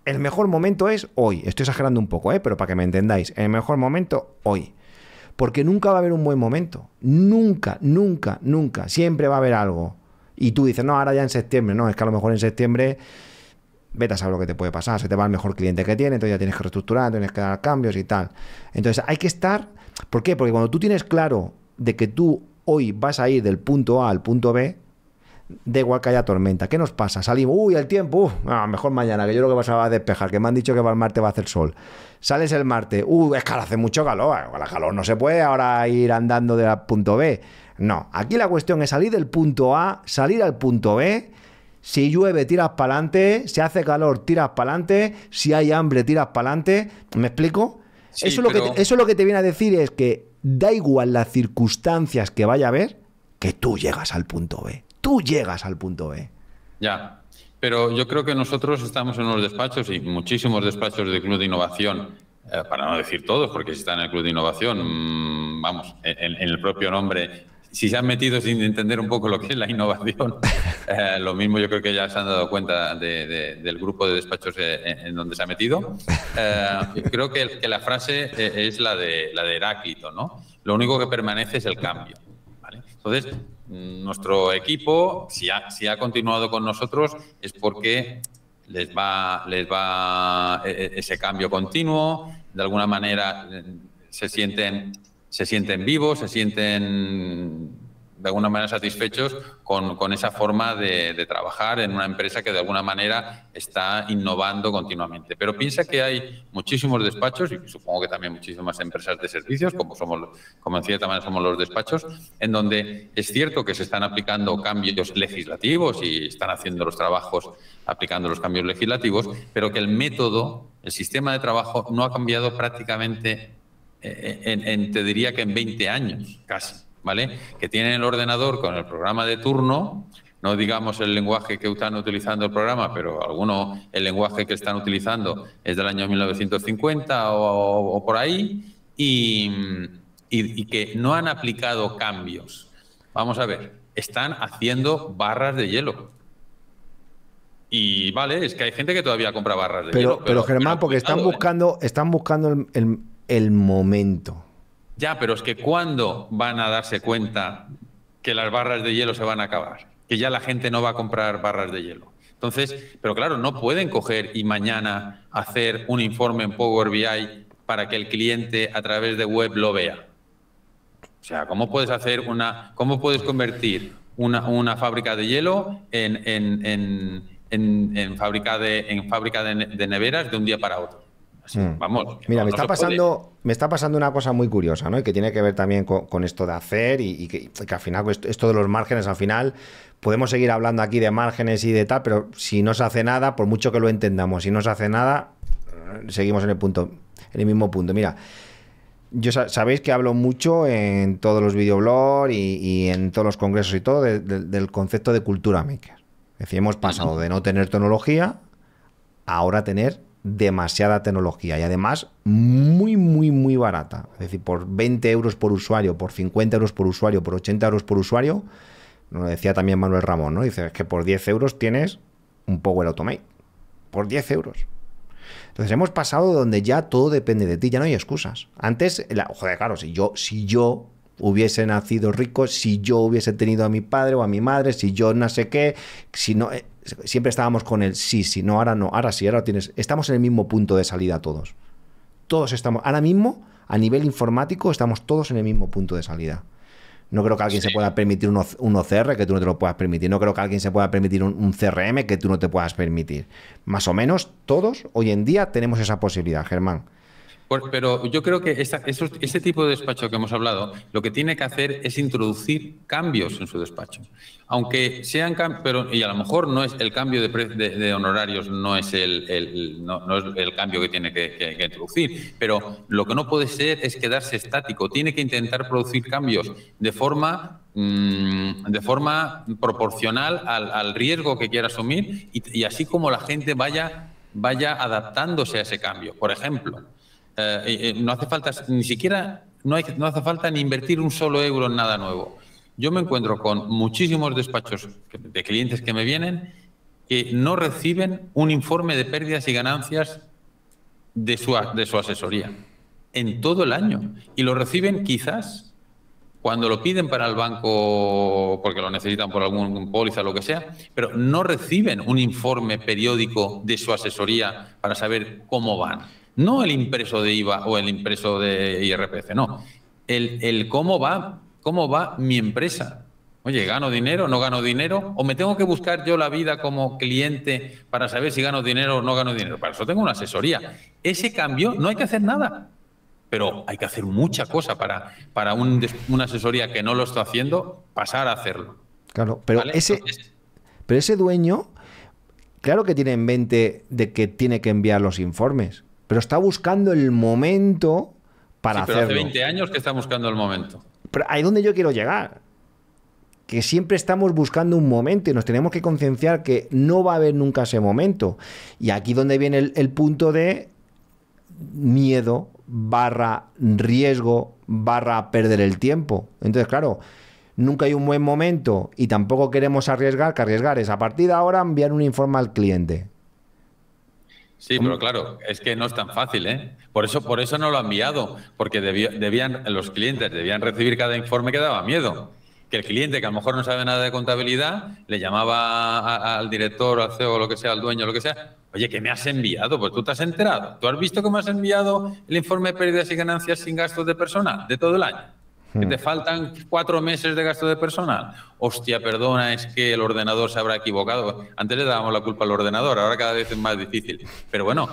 El mejor momento es hoy. Estoy exagerando un poco, ¿eh? pero para que me entendáis, el mejor momento hoy. Porque nunca va a haber un buen momento. Nunca, nunca, nunca. Siempre va a haber algo. Y tú dices, no, ahora ya en septiembre. No, es que a lo mejor en septiembre vete a saber lo que te puede pasar. Se te va el mejor cliente que tiene, entonces ya tienes que reestructurar, tienes que dar cambios y tal. Entonces hay que estar. ¿Por qué? Porque cuando tú tienes claro de que tú hoy vas a ir del punto A al punto B, igual que haya Tormenta. ¿Qué nos pasa? Salimos, uy, el tiempo, mejor mañana, que yo lo que pasaba a despejar, que me han dicho que para el martes va a hacer sol. Sales el martes, uy, es que ahora hace mucho calor, la eh, calor no se puede ahora ir andando de punto B. No, aquí la cuestión es salir del punto A, salir al punto B. Si llueve, tiras para adelante. Si hace calor, tiras para adelante. Si hay hambre, tiras para adelante. ¿Me explico? eso, lo que eso lo que te viene a decir es que da igual las circunstancias que vaya a haber, que tú llegas al punto B tú llegas al punto B. Ya, pero yo creo que nosotros estamos en unos despachos y muchísimos despachos del Club de Innovación, eh, para no decir todos, porque si están en el Club de Innovación, mm, vamos, en, el propio nombre si se han metido sin entender un poco lo que es la innovación, eh, lo mismo yo creo que ya se han dado cuenta del grupo de despachos eh, en, donde se ha metido. creo que, la frase es la de, la de Heráclito, ¿no? Lo único que permanece es el cambio. ¿vale? Entonces, nuestro equipo, si ha, si ha continuado con nosotros, es porque les va, les va e, e, ese cambio continuo, de alguna manera eh, se sienten, se sienten vivos, se sienten de alguna manera satisfechos con, esa forma de, trabajar en una empresa que de alguna manera está innovando continuamente. Pero piensa que hay muchísimos despachos y supongo que también muchísimas empresas de servicios, como, somos, como en cierta manera somos los despachos, en donde es cierto que se están aplicando cambios legislativos y están haciendo los trabajos aplicando los cambios legislativos, pero que el método, el sistema de trabajo no ha cambiado prácticamente, eh, eh, en, te diría que en 20 años casi. Que tienen el ordenador con el programa de turno, no digamos el lenguaje que están utilizando el programa, pero algunos el lenguaje que están utilizando es del año 1950 o, por ahí, y, que no han aplicado cambios. Vamos a ver, están haciendo barras de hielo. Y vale, es que hay gente que todavía compra barras de hielo. Pero, Germán, porque están ¿eh? buscando, están buscando el, el, momento. Ya, pero es que ¿cuándo van a darse cuenta que las barras de hielo se van a acabar? Que ya la gente no va a comprar barras de hielo. Entonces, pero claro, no pueden coger y mañana hacer un informe en Power BI para que el cliente a través de web lo vea. O sea, ¿cómo puedes hacer una, cómo puedes convertir una, fábrica de hielo en, fábrica, de, en fábrica de neveras de un día para otro? Mm. Vamos. Mira, me, está pasando, me está pasando una cosa muy curiosa, ¿no? Y que tiene que ver también con, esto de hacer y, que, al final, pues, esto de los márgenes, al final, podemos seguir hablando aquí de márgenes y de tal, pero si no se hace nada, por mucho que lo entendamos, si no se hace nada, eh, seguimos en el punto, en el mismo punto. Mira. Yo sabéis que hablo mucho en todos los videoblogs y, en todos los congresos y todo del concepto de cultura maker. Es decir, hemos pasado de no tener tecnología ahora tener demasiada tecnología y además muy, muy, muy barata. Es decir, por 20 euros por usuario, por 50 euros por usuario, por 80 euros por usuario, nos lo decía también Manuel Ramón, ¿no? Dice que por 10 euros tienes un Power Automate. Por 10 euros. Entonces hemos pasado donde ya todo depende de ti, ya no hay excusas. Antes, la, joder, claro, si yo, si yo hubiese nacido rico, si yo hubiese tenido a mi padre o a mi madre, si yo no sé qué, si no, eh, siempre estábamos con el sí, sí, no, ahora no, ahora sí, ahora tienes. Estamos en el mismo punto de salida todos. Todos estamos, ahora mismo, a nivel informático, estamos todos en el mismo punto de salida. No creo que alguien se pueda permitir un, un, OCR que tú no te lo puedas permitir. No creo que alguien se pueda permitir un, un, CRM que tú no te puedas permitir. Más o menos todos hoy en día tenemos esa posibilidad, Germán pero yo creo que ese tipo de despacho que hemos hablado, lo que tiene que hacer es introducir cambios en su despacho. Aunque sean pero y a lo mejor no es el cambio de, honorarios no es el, no, es el cambio que tiene que, introducir, pero lo que no puede ser es quedarse estático. Tiene que intentar producir cambios de forma mm, de forma proporcional al, riesgo que quiera asumir y, y así como la gente vaya vaya adaptándose a ese cambio. Por ejemplo, eh, eh, eh, no hace falta ni siquiera, no, no hace falta ni invertir un solo euro en nada nuevo. Yo me encuentro con muchísimos despachos de clientes que me vienen que no reciben un informe de pérdidas y ganancias de su, de su asesoría en todo el año y lo reciben quizás cuando lo piden para el banco porque lo necesitan por algún póliza, lo que sea, pero no reciben un informe periódico de su asesoría para saber cómo van. No el impreso de IVA o el impreso de IRPF, no. El, cómo va, cómo va mi empresa. Oye, ¿gano dinero? ¿No gano dinero? ¿O me tengo que buscar yo la vida como cliente para saber si gano dinero o no gano dinero? Para eso tengo una asesoría. Ese cambio no hay que hacer nada pero hay que hacer mucha cosa para, para una asesoría que no lo está haciendo, pasar a hacerlo. Claro, pero, ese, pero ese dueño, claro que tiene en mente de que tiene que enviar los informes pero está buscando el momento para sí, pero Hace 20 años que está buscando el momento. Pero ahí es donde yo quiero llegar. Que siempre estamos buscando un momento y nos tenemos que concienciar que no va a haber nunca ese momento. Y aquí donde viene el, el punto de miedo barra riesgo barra perder el tiempo. Entonces, claro, nunca hay un buen momento y tampoco queremos arriesgar, que arriesgar es a partir de ahora enviar un informe al cliente. Sí, pero claro, es que no es tan fácil, ¿eh? Por eso, por eso no lo han enviado, porque debían, los clientes debían recibir cada informe que daba miedo. Que el cliente, que a lo mejor no sabe nada de contabilidad, le llamaba al director, al CEO, lo que sea, al dueño, lo que sea. Oye, ¿qué me has enviado? Pues tú te has enterado. ¿Tú has visto que me has enviado el informe de pérdidas y ganancias sin gastos de personal de todo el año? Hmm. te faltan cuatro meses de gasto de personal. Hostia, perdona, es que el ordenador se habrá equivocado. Antes le dábamos la culpa al ordenador, ahora cada vez es más difícil. Pero bueno,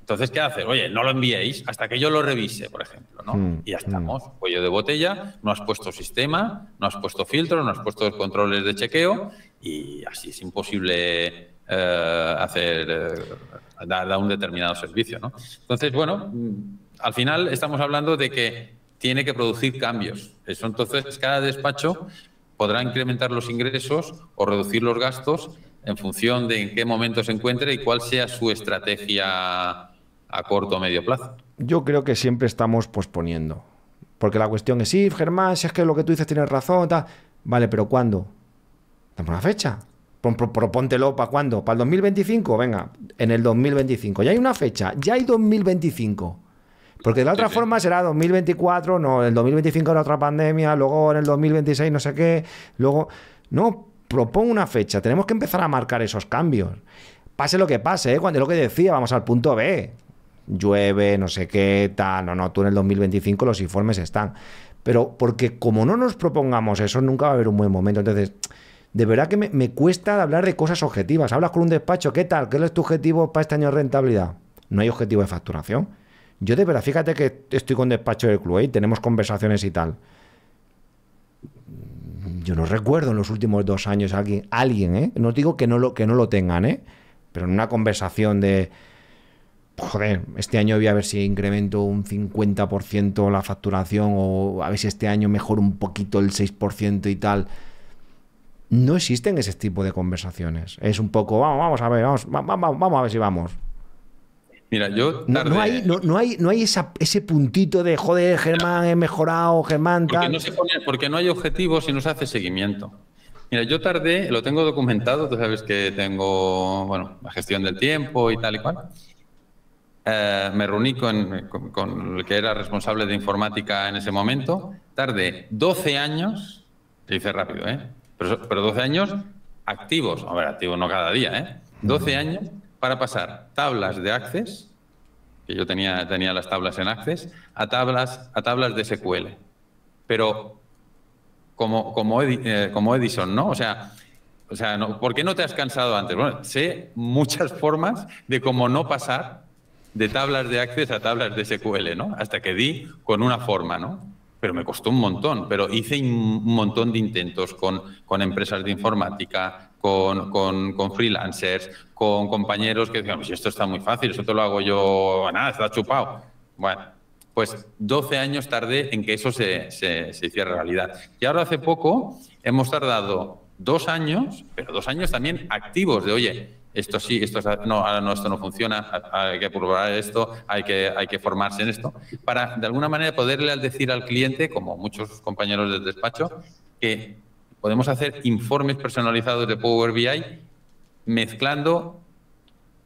entonces, ¿qué haces? Oye, no lo enviéis hasta que yo lo revise, por ejemplo, ¿no? Hmm, y ya hmm. estamos, cuello de botella, no has puesto sistema, no has puesto filtro, no has puesto controles de chequeo y así es imposible eh, hacer, eh, un determinado servicio, ¿no? Entonces, bueno, al final estamos hablando de que tiene que producir cambios. Eso entonces cada despacho podrá incrementar los ingresos o reducir los gastos en función de en qué momento se encuentre y cuál sea su estrategia a corto o medio plazo. Yo creo que siempre estamos posponiendo. Porque la cuestión es, sí, Germán, si es que lo que tú dices tiene razón, tal. Vale, pero ¿cuándo? Dame una fecha. Propóntelo para cuándo, para el 2025, venga, en el 2025. Ya hay una fecha, ya hay 2025. Porque de la otra forma será 2024, no, el 2025 era otra pandemia, luego en el 2026 no sé qué, luego... No, propongo una fecha, tenemos que empezar a marcar esos cambios. Pase lo que pase, ¿eh? cuando es lo que decía, vamos al punto B. Llueve, no sé qué, tal, no, no, tú en el 2025 los informes están. Pero porque como no nos propongamos eso, nunca va a haber un buen momento. Entonces, de verdad que me, me cuesta hablar de cosas objetivas. Hablas con un despacho, ¿qué tal? ¿Qué es tu objetivo para este año de rentabilidad? No hay objetivo de facturación yo de verdad, fíjate que estoy con despacho del club tenemos conversaciones y tal. Yo no recuerdo en los últimos dos años alguien, alguien, ¿eh? No digo que no lo, que no lo tengan, ¿eh? Pero en una conversación de joder, este año voy a ver si incremento un 50% la facturación o a ver si este año mejor un poquito el 6% y tal. No existen ese tipo de conversaciones. Es un poco, vamos, vamos a ver, vamos, vamos, vamos a ver si vamos. Mira, yo tardé... no, hay, no, hay, no hay ese puntito de joder, Germán, he mejorado, Germán, tal. Porque no, se pone, porque no hay objetivos y no se hace seguimiento. Mira, yo tardé, lo tengo documentado, tú sabes que tengo, bueno, la gestión del tiempo y tal y cual. Eh, me reuní con, con, el que era responsable de informática en ese momento. Tardé 12 años, te hice rápido, ¿eh? Pero, pero 12 años activos, a ver, activos no cada día, ¿eh? 12 años para pasar tablas de Access, que yo tenía, tenía las tablas en Access, a tablas, a tablas de SQL. Pero como, como, eh, como Edison, ¿no? O sea, o sea ¿por qué no te has cansado antes? Bueno, sé muchas formas de cómo no pasar de tablas de Access a tablas de SQL, ¿no? Hasta que di con una forma, ¿no? pero me costó un montón. Pero hice un montón de intentos con, empresas de informática, con, freelancers, con compañeros que decían, pues esto está muy fácil, eso te lo hago yo, nada, está chupado. Bueno, pues 12 años tardé en que eso se, se, se hiciera realidad. Y ahora hace poco hemos tardado dos años, pero dos años también activos de, oye, esto sí, esto no, esto no funciona, hay que probar esto, hay que, hay que formarse en esto, para de alguna manera poderle al decir al cliente, como muchos compañeros del despacho, que podemos hacer informes personalizados de Power BI mezclando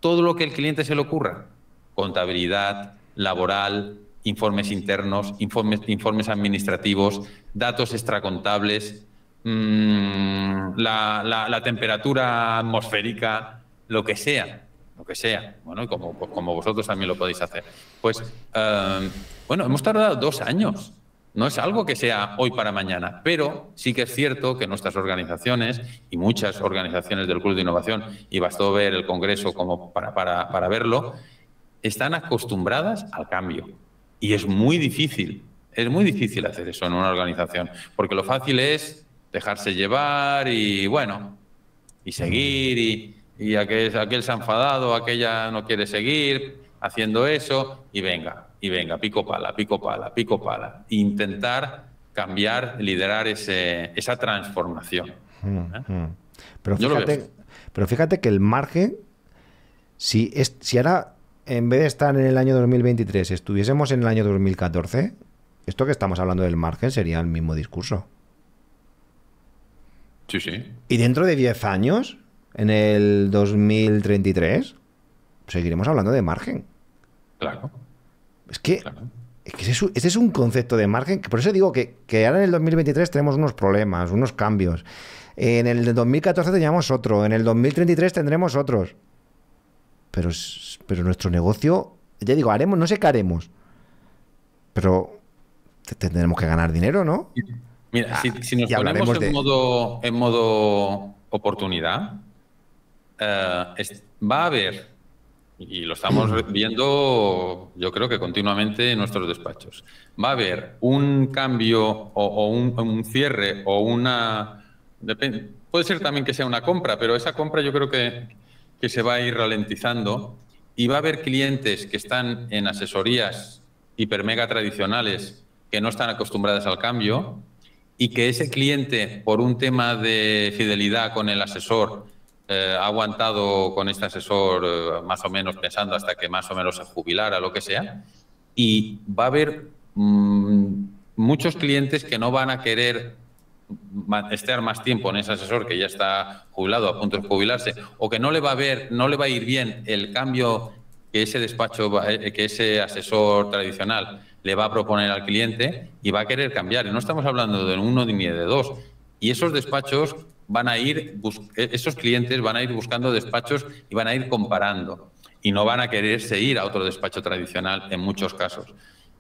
todo lo que el cliente se le ocurra, contabilidad, laboral, informes internos, informes, informes administrativos, datos extracontables, mm, la temperatura atmosférica, lo que sea, lo que sea, bueno, como, pues, como vosotros también lo podéis hacer. Pues, eh, bueno, hemos tardado dos años. No es algo que sea hoy para mañana, pero sí que es cierto que nuestras organizaciones y muchas organizaciones del Club de Innovación, y bastó ver el Congreso como para, para verlo, están acostumbradas al cambio. Y es muy difícil, es muy difícil hacer eso en una organización, porque lo fácil es dejarse llevar y, bueno, y seguir y y aquel, aquel se ha enfadado, aquella no quiere seguir haciendo eso, y venga, y venga, pico pala, pico pala, pico pala. Intentar cambiar, liderar ese, esa transformación. Hmm, ¿Eh? hmm. Pero, fíjate, pero fíjate que el margen, si, es, si ahora, en vez de estar en el año 2023, estuviésemos en el año 2014, esto que estamos hablando del margen sería el mismo discurso. Sí, sí. Y dentro de 10 años, en el 2033, seguiremos hablando de margen. Claro. Es que, Es ese, es un concepto de margen. Que por eso digo que, que, ahora en el 2023 tenemos unos problemas, unos cambios. En el 2014 teníamos otro, en el 2033 tendremos otros. Pero, pero nuestro negocio, ya digo, haremos, no sé qué haremos. Pero tendremos que ganar dinero, ¿no? Mira, si, nos ah, ponemos modo, en modo oportunidad, eh, va a haber, y lo estamos viendo yo creo que continuamente en nuestros despachos, va a haber un cambio o, un, cierre o una... puede ser también que sea una compra, pero esa compra yo creo que, que se va a ir ralentizando y va a haber clientes que están en asesorías hiper mega tradicionales que no están acostumbradas al cambio y que ese cliente, por un tema de fidelidad con el asesor, eh, ha aguantado con este asesor eh, más o menos pensando hasta que más o menos se jubilara, lo que sea, y va a haber mm, muchos clientes que no van a querer estar más tiempo en ese asesor que ya está jubilado, a punto de jubilarse, o que no le va a ver, no le va a ir bien el cambio que ese despacho, eh, que ese asesor tradicional le va a proponer al cliente y va a querer cambiar. no estamos hablando de uno ni de dos. Y esos despachos van a ir, e-, esos clientes van a ir buscando despachos y van a ir comparando y no van a quererse ir a otro despacho tradicional en muchos casos.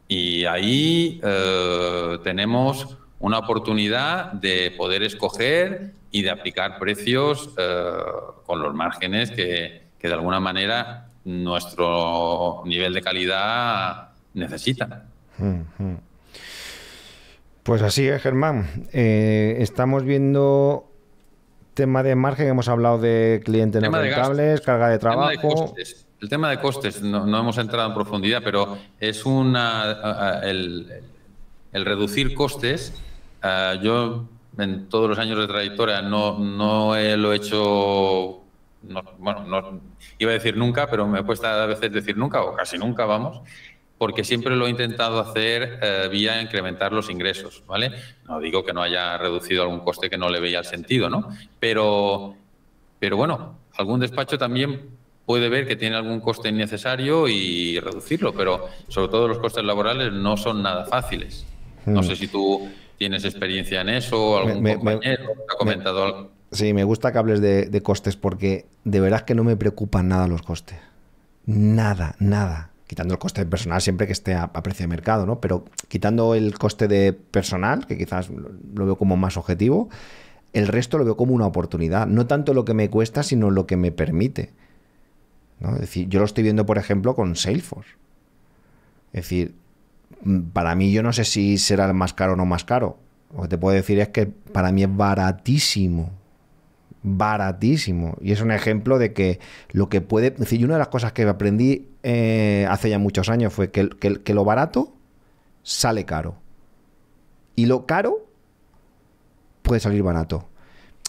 Y ahí eh, tenemos una oportunidad de poder escoger y de aplicar precios eh, con los márgenes que, de alguna manera nuestro nivel de calidad necesita. Pues así es, Germán. Eh, estamos viendo tema de margen, hemos hablado de clientes no carga de trabajo. El tema de costes, no, no, hemos entrado en profundidad, pero es una. El, el reducir costes, yo en todos los años de trayectoria no, no he, lo he hecho. bueno, no, iba a decir nunca, pero me cuesta a veces decir nunca, o casi nunca, vamos porque siempre lo he intentado hacer eh, vía incrementar los ingresos, ¿vale? No digo que no haya reducido algún coste que no le veía el sentido, ¿no? Pero, pero bueno, algún despacho también puede ver que tiene algún coste innecesario y reducirlo, pero sobre todo los costes laborales no son nada fáciles. No hmm. sé si tú tienes experiencia en eso, algún compañero ha comentado Sí, me gusta que hables de, de costes porque de verdad que no me preocupan nada los costes. Nada, nada quitando el coste de personal siempre que esté a, precio de mercado, ¿no? Pero quitando el coste de personal, que quizás lo veo como más objetivo, el resto lo veo como una oportunidad. No tanto lo que me cuesta, sino lo que me permite. ¿no? Es decir, yo lo estoy viendo, por ejemplo, con Salesforce. Es decir, mm, para mí yo no sé si será más caro o no más caro. Lo que te puedo decir es que para mí es baratísimo baratísimo. Y es un ejemplo de que lo que puede... decir, una de las cosas que aprendí eh, hace ya muchos años fue que, que, que lo barato sale caro. Y lo caro puede salir barato.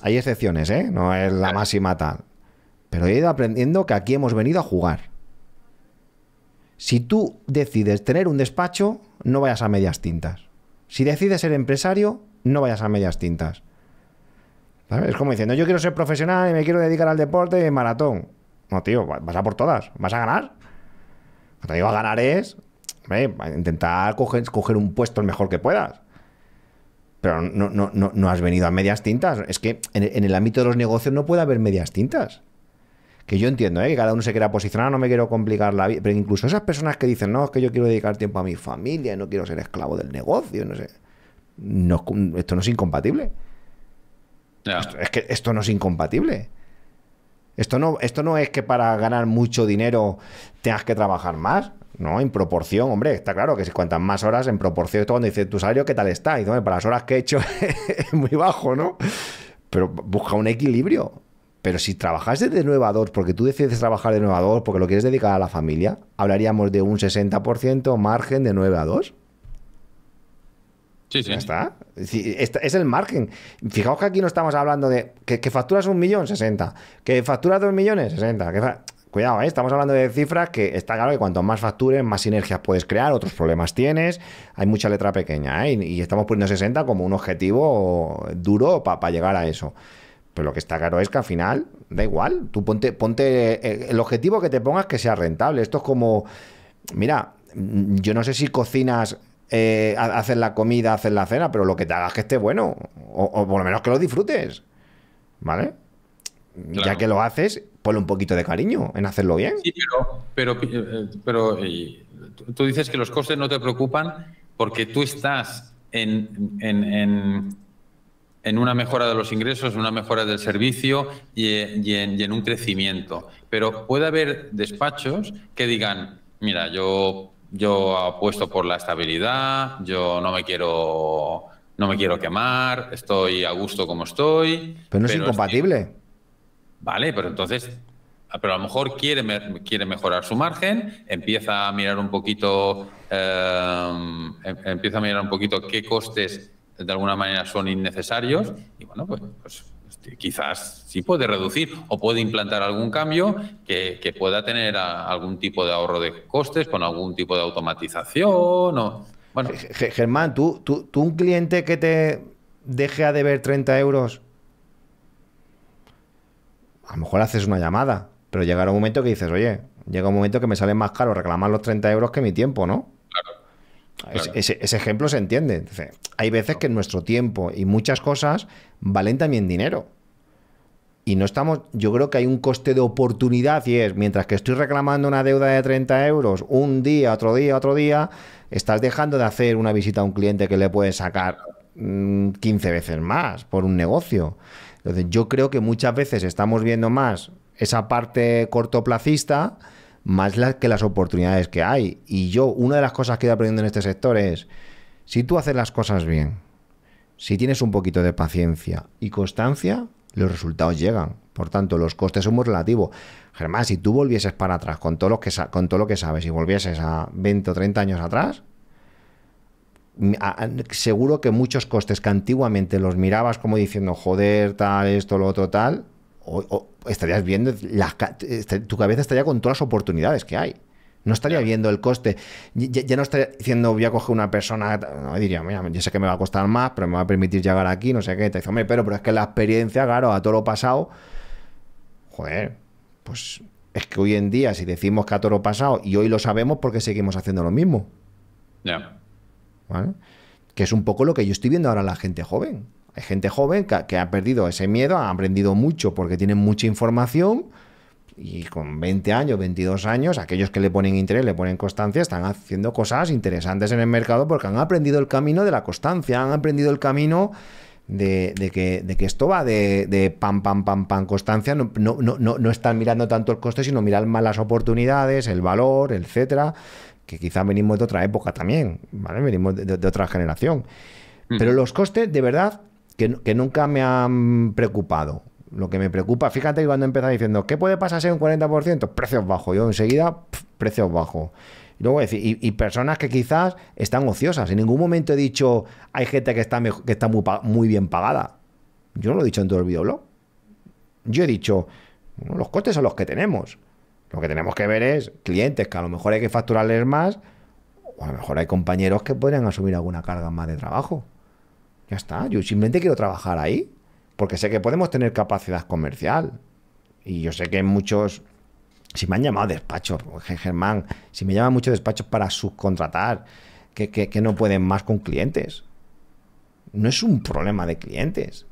Hay excepciones, ¿eh? No es la máxima tal. Pero he ido aprendiendo que aquí hemos venido a jugar. Si tú decides tener un despacho, no vayas a medias tintas. Si decides ser empresario, no vayas a medias tintas. Es como diciendo, yo quiero ser profesional y me quiero dedicar al deporte y maratón. No, tío, vas a por todas. ¿Vas a ganar? Cuando digo a ganar es intentar coger, un puesto el mejor que puedas. Pero no, no, no, no has venido a medias tintas. Es que en, el ámbito de los negocios no puede haber medias tintas. Que yo entiendo, ¿eh? que cada uno se quiera posicionar, no me quiero complicar la vida. Pero incluso esas personas que dicen, no, es que yo quiero dedicar tiempo a mi familia, no quiero ser esclavo del negocio, no sé. esto no es incompatible es que esto no es incompatible. Esto no, esto no es que para ganar mucho dinero tengas que trabajar más, ¿no? En proporción, hombre, está claro que si cuentas más horas, en proporción, esto cuando dices tu salario, ¿qué tal está? Y para las horas que he hecho es muy bajo, ¿no? Pero busca un equilibrio. Pero si trabajas desde 9 a 2, porque tú decides trabajar de 9 a 2, porque lo quieres dedicar a la familia, hablaríamos de un 60% margen de 9 a 2. Ya está. Es el margen. Fijaos que aquí no estamos hablando de que, facturas un millón, 60. Que facturas dos millones, 60. Cuidado, ¿eh? estamos hablando de cifras que está claro que cuanto más factures, más sinergias puedes crear, otros problemas tienes. Hay mucha letra pequeña ¿eh? y, estamos poniendo 60 como un objetivo duro para llegar a eso. Pero lo que está claro es que al final, da igual. Tú ponte, ponte eh, el objetivo que te pongas que sea rentable. Esto es como, mira, yo no sé si cocinas eh, hacer la comida, hacer la cena, pero lo que te hagas que esté bueno. O, por lo menos que lo disfrutes. ¿Vale? Ya que lo haces, ponle un poquito de cariño en hacerlo bien. Sí, pero, pero, eh, eh, tú dices que los costes no te preocupan porque tú estás en, en, una mejora de los ingresos, en una mejora del servicio y, eh, y en un crecimiento. Pero puede haber despachos que digan, mira, yo yo apuesto por la estabilidad, yo no me quiero, no me quiero quemar, estoy a gusto como estoy. Pero no es incompatible. Vale, pero entonces pero a lo mejor quiere, quiere mejorar su margen, empieza a mirar un poquito, eh, em, empieza a mirar un poquito qué costes de alguna manera son innecesarios y bueno, pues, pues este, quizás sí puede reducir o puede implantar algún cambio que, pueda tener algún tipo de ahorro de costes con algún tipo de automatización. O, bueno. Germán, ¿tú, tú, tú un cliente que te deje a deber 30 euros, a lo mejor haces una llamada, pero llegará un momento que dices, oye, llega un momento que me sale más caro reclamar los 30 euros que mi tiempo, ¿no? ese, ejemplo se entiende. hay veces que que nuestro tiempo y muchas cosas valen también dinero. Y no estamos, yo creo que hay un coste de oportunidad y es, mientras que estoy reclamando una deuda de 30 euros un día, otro día, otro día, estás dejando de hacer una visita a un cliente que le puede sacar 15 mm, veces más por un negocio. Entonces, yo creo que muchas veces estamos viendo más esa parte cortoplacista más que las oportunidades que hay. Y yo, una de las cosas que he aprendido en este sector es, si tú haces las cosas bien, si tienes un poquito de paciencia y constancia, los resultados llegan. Por tanto, los costes son muy relativos. Germán, si tú volvieses para atrás con todo lo que, con todo lo que sabes y volvieses a 20 o 30 años atrás, mm, seguro que muchos costes que antiguamente los mirabas como diciendo, joder, tal, esto, lo otro, tal, o, estarías viendo, este, tu cabeza estaría con todas las oportunidades que hay. No estaría viendo el coste. Ya, no estaría diciendo, voy a coger una persona. No, diría, mira, yo sé que me va a costar más, pero me va a permitir llegar aquí, no sé qué. Te dice, pero, es que la experiencia, claro, a todo lo pasado. Joder, pues es que hoy en día, si decimos que a toro pasado y hoy lo sabemos, porque seguimos haciendo lo mismo. Ya. ¿Vale? Que es un poco lo que yo estoy viendo ahora la gente joven. Hay gente joven que, ha perdido ese miedo, ha aprendido mucho porque tienen mucha información y con 20 años, 22 años, aquellos que le ponen interés, le ponen constancia, están haciendo cosas interesantes en el mercado porque han aprendido el camino de la constancia, han aprendido el camino de, que, esto va de, de, pam, pam, pam, pam, constancia. No, están mirando tanto el coste, sino mirar más las oportunidades, el valor, etcétera, que quizás venimos de otra época también, Venimos de, otra generación. Pero los costes, de verdad, que, nunca me han preocupado. Lo que me preocupa, fíjate que cuando empezaba diciendo, ¿qué puede pasar si un 40%? Precios bajos. Yo enseguida, precios bajos. Y luego y, personas que quizás están ociosas. En ningún momento he dicho, hay gente que está, que está muy, bien pagada. Yo no lo he dicho en todo el videoblog. Yo he dicho, los costes son los que tenemos. Lo que tenemos que ver es clientes que a lo mejor hay que facturarles más, o a lo mejor hay compañeros que podrían asumir alguna carga más de trabajo. Ya está, yo simplemente quiero trabajar ahí, porque sé que podemos tener capacidad comercial. Y yo sé que muchos, si me han llamado despachos, Germán, si me llaman muchos despachos para subcontratar, que, no pueden más con clientes. No es un problema de clientes.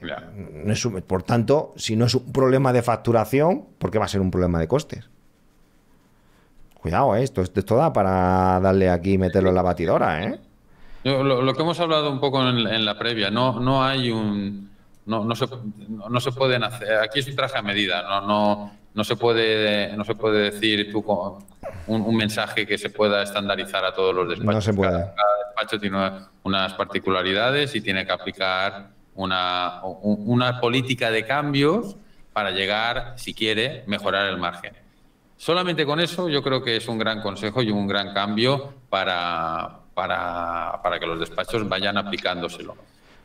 No es por tanto, si no es un problema de facturación, ¿por qué va a ser un problema de costes? Cuidado, ¿eh? esto, esto da para darle aquí y meterlo en la batidora, ¿eh? lo, que hemos hablado un poco en, la previa, no, no hay un... No, no, se, no se pueden hacer... Aquí es un traje a medida, no, no, no, se, puede, no se puede decir tú un, mensaje que se pueda estandarizar a todos los despachos. No se puede. Cada, despacho tiene unas particularidades y tiene que aplicar una, una política de cambios para llegar, si quiere, mejorar el margen. Solamente con eso yo creo que es un gran consejo y un gran cambio para, para, para que los despachos vayan aplicándoselo.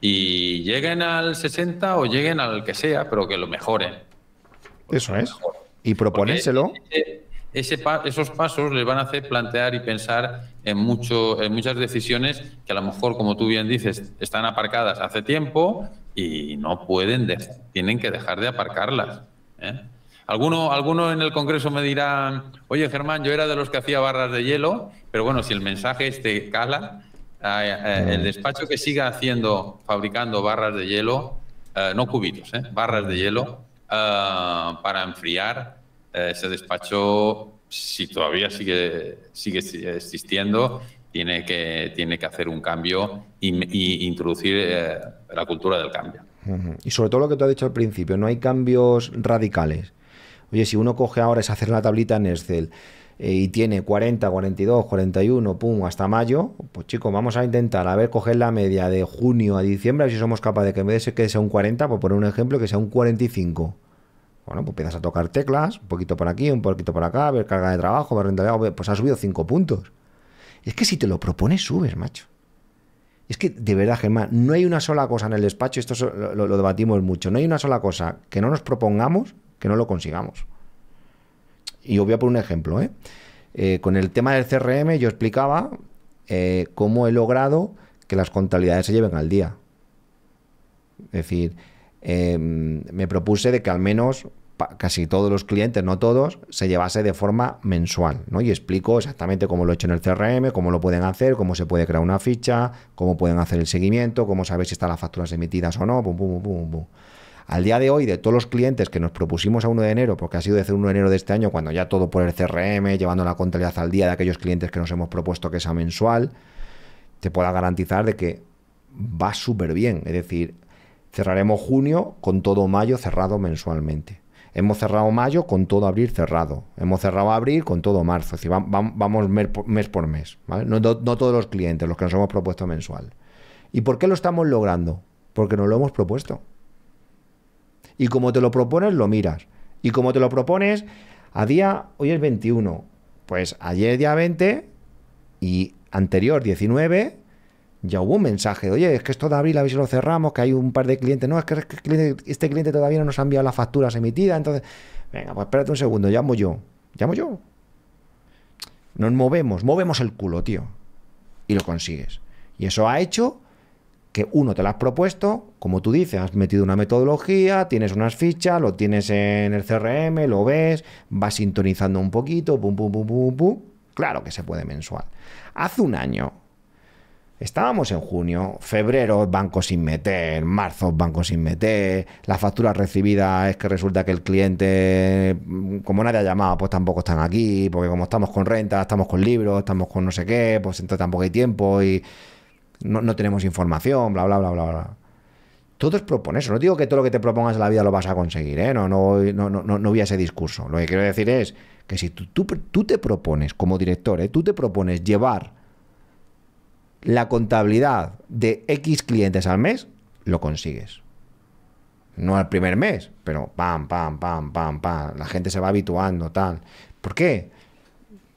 Y lleguen al 60 o lleguen al que sea, pero que lo mejoren. Eso es. Y proponérselo. Ese, esos pasos les van a hacer plantear y pensar en, mucho, en muchas decisiones que a lo mejor, como tú bien dices, están aparcadas hace tiempo y no pueden, tienen que dejar de aparcarlas. ¿eh? Alguno, alguno en el Congreso me dirán, oye Germán, yo era de los que hacía barras de hielo, pero bueno, si el mensaje este cala, eh, eh, el despacho que siga haciendo, fabricando barras de hielo, eh, no cubitos, eh, barras de hielo, para enfriar ese despacho, si todavía sigue, sigue existiendo, tiene que, tiene que hacer un cambio e introducir la cultura del cambio. Y sobre todo lo que tú has dicho al principio, no hay cambios radicales. Oye, si uno coge ahora es hacer la tablita en Excel eh, y tiene 40, 42, 41, pum, hasta mayo, pues chicos, vamos a intentar a ver coger la media de junio a diciembre, a ver si somos capaces de que en vez de que sea un 40, por poner un ejemplo, que sea un 45. Bueno, pues empiezas a tocar teclas, un poquito por aquí, un poquito por acá, a ver carga de trabajo, ver rentabilidad, pues ha subido 5 puntos. Es que si te lo propones, subes, macho. Es que, de verdad, Germán, no hay una sola cosa en el despacho, esto lo debatimos mucho, no hay una sola cosa que no nos propongamos que no lo consigamos. Y obvio por un ejemplo. ¿eh? Eh, con el tema del CRM yo explicaba eh, cómo he logrado que las contabilidades se lleven al día. Es decir, em, me propuse de que al menos casi todos los clientes, no todos, se llevase de forma mensual, ¿no? Y explico exactamente cómo lo he hecho en el CRM, cómo lo pueden hacer, cómo se puede crear una ficha, cómo pueden hacer el seguimiento, cómo saber si están las facturas emitidas o no, al día de hoy, de todos los clientes que nos propusimos a 1 de enero, porque ha sido desde 1 de enero de este año, cuando ya todo por el CRM, llevando la contabilidad al día de aquellos clientes que nos hemos propuesto que sea mensual, te puedo garantizar de que va súper bien. Es decir, cerraremos junio con todo mayo cerrado mensualmente. Hemos cerrado mayo con todo abril cerrado. Hemos cerrado abril con todo marzo. Es decir, vamos mes por mes. no, todos los clientes, los que nos hemos propuesto mensual. ¿Y por qué lo estamos logrando? Porque nos lo hemos propuesto. Y como te lo propones, lo miras. Y como te lo propones, a día, hoy es 21, pues ayer día 20 y anterior 19, ya hubo un mensaje, oye, es que esto de abril a ver si lo cerramos, que hay un par de clientes, no, es que este, este cliente todavía no nos ha enviado las facturas emitidas, entonces, venga, pues espérate un segundo, llamo yo, llamo yo. Nos movemos, movemos el culo, tío. Y lo consigues. Y eso ha hecho que uno te lo has propuesto, como tú dices, has metido una metodología, tienes unas fichas, lo tienes en el CRM, lo ves, vas sintonizando un poquito, pum, pum, pum, pum, pum. Claro que se puede mensual. Hace un año, estábamos en junio, febrero, banco sin meter, marzo, banco sin meter, las facturas recibidas es que resulta que el cliente, como nadie ha llamado, pues tampoco están aquí, porque como estamos con renta, estamos con libros, estamos con no sé qué, pues entonces tampoco hay tiempo y no, tenemos información, bla, bla, bla, bla, bla. Todo es eso. No digo que todo lo que te propongas en la vida lo vas a conseguir, ¿eh? no, no, no, no, no voy a ese discurso. Lo que quiero decir es que si tú, tú, tú te propones como director, ¿eh? tú te propones llevar la contabilidad de X clientes al mes, lo consigues. No al primer mes, pero pam, pam, pam, pam, pam. La gente se va habituando, tal. ¿Por qué?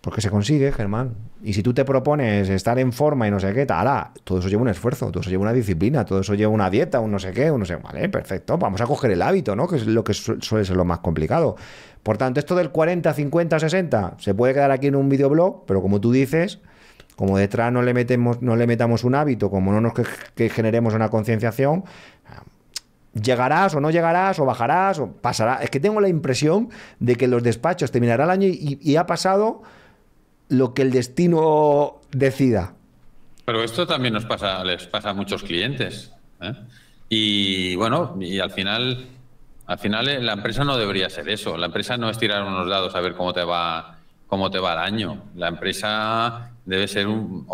Porque se consigue, Germán. Y si tú te propones estar en forma y no sé qué, talá todo eso lleva un esfuerzo, todo eso lleva una disciplina, todo eso lleva una dieta, un no sé qué, un no sé, vale, perfecto, vamos a coger el hábito, ¿no? Que es lo que suele ser lo más complicado. Por tanto, esto del 40, 50, 60 se puede quedar aquí en un videoblog, pero como tú dices, como detrás no le, metemos, no le metamos un hábito, como no nos generemos una concienciación, llegarás o no llegarás o bajarás o pasará. Es que tengo la impresión de que los despachos terminará el año y, y ha pasado lo que el destino decida. Pero esto también nos pasa, les pasa a muchos clientes. ¿eh? Y bueno, y al final, al final eh, la empresa no debería ser eso. La empresa no es tirar unos dados a ver cómo te va, cómo te va el año. La empresa debe ser un,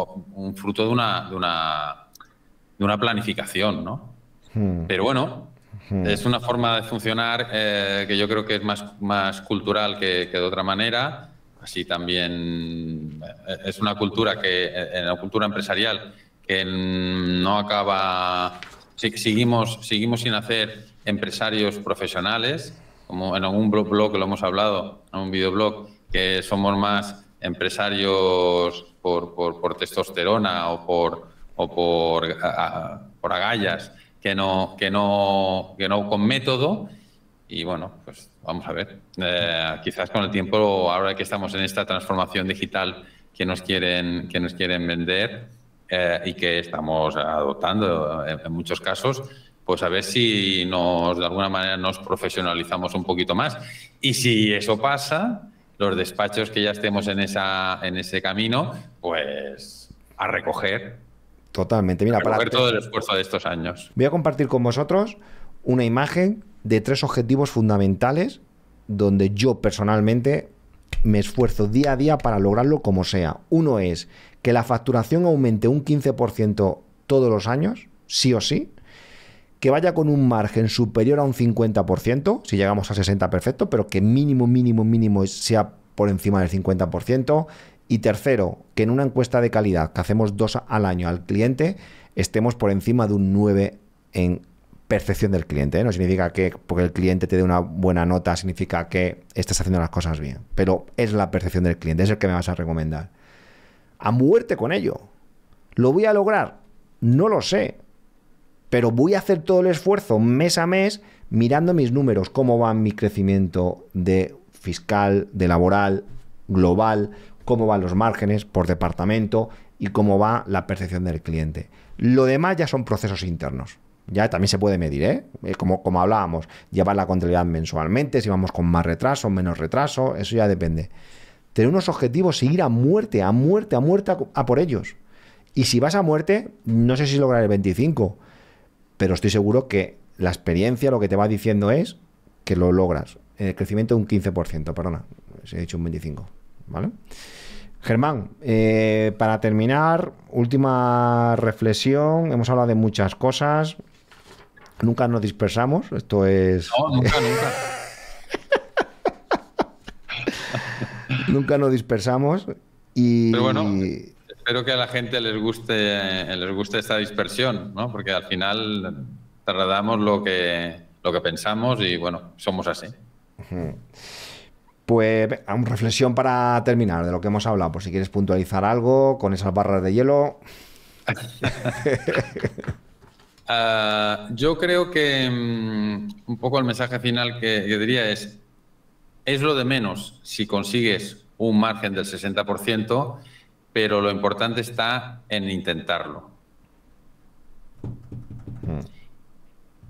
fruto de una, de una, planificación, ¿no? Hmm. Pero bueno, hmm. es una forma de funcionar eh, que yo creo que es más, más cultural que de otra manera Así también eh, es una cultura que, eh, en la cultura empresarial, que no acaba. Seguimos, sin hacer empresarios profesionales, como en algún blog, blog lo hemos hablado, en un videoblog, que somos más empresarios por, testosterona o por, por, agallas, que no con método y bueno, pues vamos a ver. Eh, quizás con el tiempo, ahora que estamos en esta transformación digital que nos quieren, que nos quieren vender eh, y que estamos adoptando en, muchos casos, pues a ver si nos de alguna manera nos profesionalizamos un poquito más. Y si eso pasa, los despachos que ya estemos en esa en ese camino, pues a recoger. Totalmente, mira, para ver todo el esfuerzo de estos años. Voy a compartir con vosotros una imagen de tres objetivos fundamentales donde yo personalmente me esfuerzo día a día para lograrlo como sea. Uno es que la facturación aumente un 15% todos los años, sí o sí, que vaya con un margen superior a un 50%, si llegamos a 60 perfecto, pero que mínimo, mínimo, mínimo sea por encima del 50%. Y tercero, que en una encuesta de calidad, que hacemos dos al año al cliente, estemos por encima de un 9 en percepción del cliente. ¿eh? No significa que porque el cliente te dé una buena nota, significa que estás haciendo las cosas bien. Pero es la percepción del cliente, es el que me vas a recomendar. A muerte con ello. ¿Lo voy a lograr? No lo sé. Pero voy a hacer todo el esfuerzo mes a mes mirando mis números, cómo va mi crecimiento de fiscal, de laboral, global, cómo van los márgenes por departamento y cómo va la percepción del cliente. Lo demás ya son procesos internos. Ya también se puede medir, ¿eh? ¿eh? Como, como hablábamos, llevar la contabilidad mensualmente, si vamos con más retraso, menos retraso, eso ya depende. Tener unos objetivos, seguir a muerte, a muerte, a muerte, a, por ellos. Y si vas a muerte, no sé si lograr el 25, pero estoy seguro que la experiencia lo que te va diciendo es que lo logras. El crecimiento de un 15%, perdona, se ha dicho un 25%, ¿vale? Germán, eh, para terminar, última reflexión. Hemos hablado de muchas cosas. Nunca nos dispersamos, esto es... No, nunca, nunca. nunca nos dispersamos y... Pero bueno, espero que a la gente les guste, les guste esta dispersión, ¿no? Porque al final tardamos lo que, lo que pensamos y bueno, somos así. Pues una reflexión para terminar de lo que hemos hablado, por si quieres puntualizar algo con esas barras de hielo. Ah, yo creo que mm, un poco el mensaje final que, que, diría es, es lo de menos si consigues un margen del 60%, pero lo importante está en intentarlo. Mm.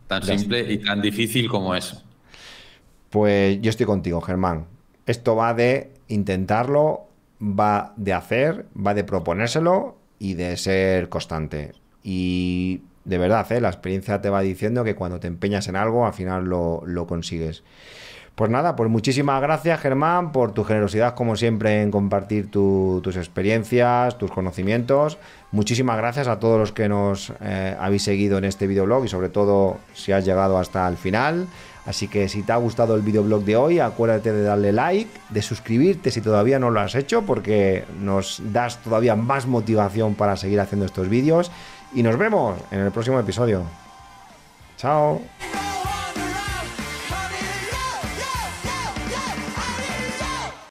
Tan simple y tan difícil como eso. Pues yo estoy contigo, Germán. Esto va de intentarlo, va de hacer, va de proponérselo y de ser constante. Y de verdad, ¿eh? la experiencia te va diciendo que cuando te empeñas en algo, al final lo, consigues. Pues nada, pues muchísimas gracias Germán por tu generosidad como siempre en compartir tus experiencias, tus conocimientos. Muchísimas gracias a todos los que nos eh, habéis seguido en este videoblog y sobre todo si has llegado hasta el final. Así que si te ha gustado el videoblog de hoy, acuérdate de darle like, de suscribirte si todavía no lo has hecho, porque nos das todavía más motivación para seguir haciendo estos vídeos y nos vemos en el próximo episodio. Chao.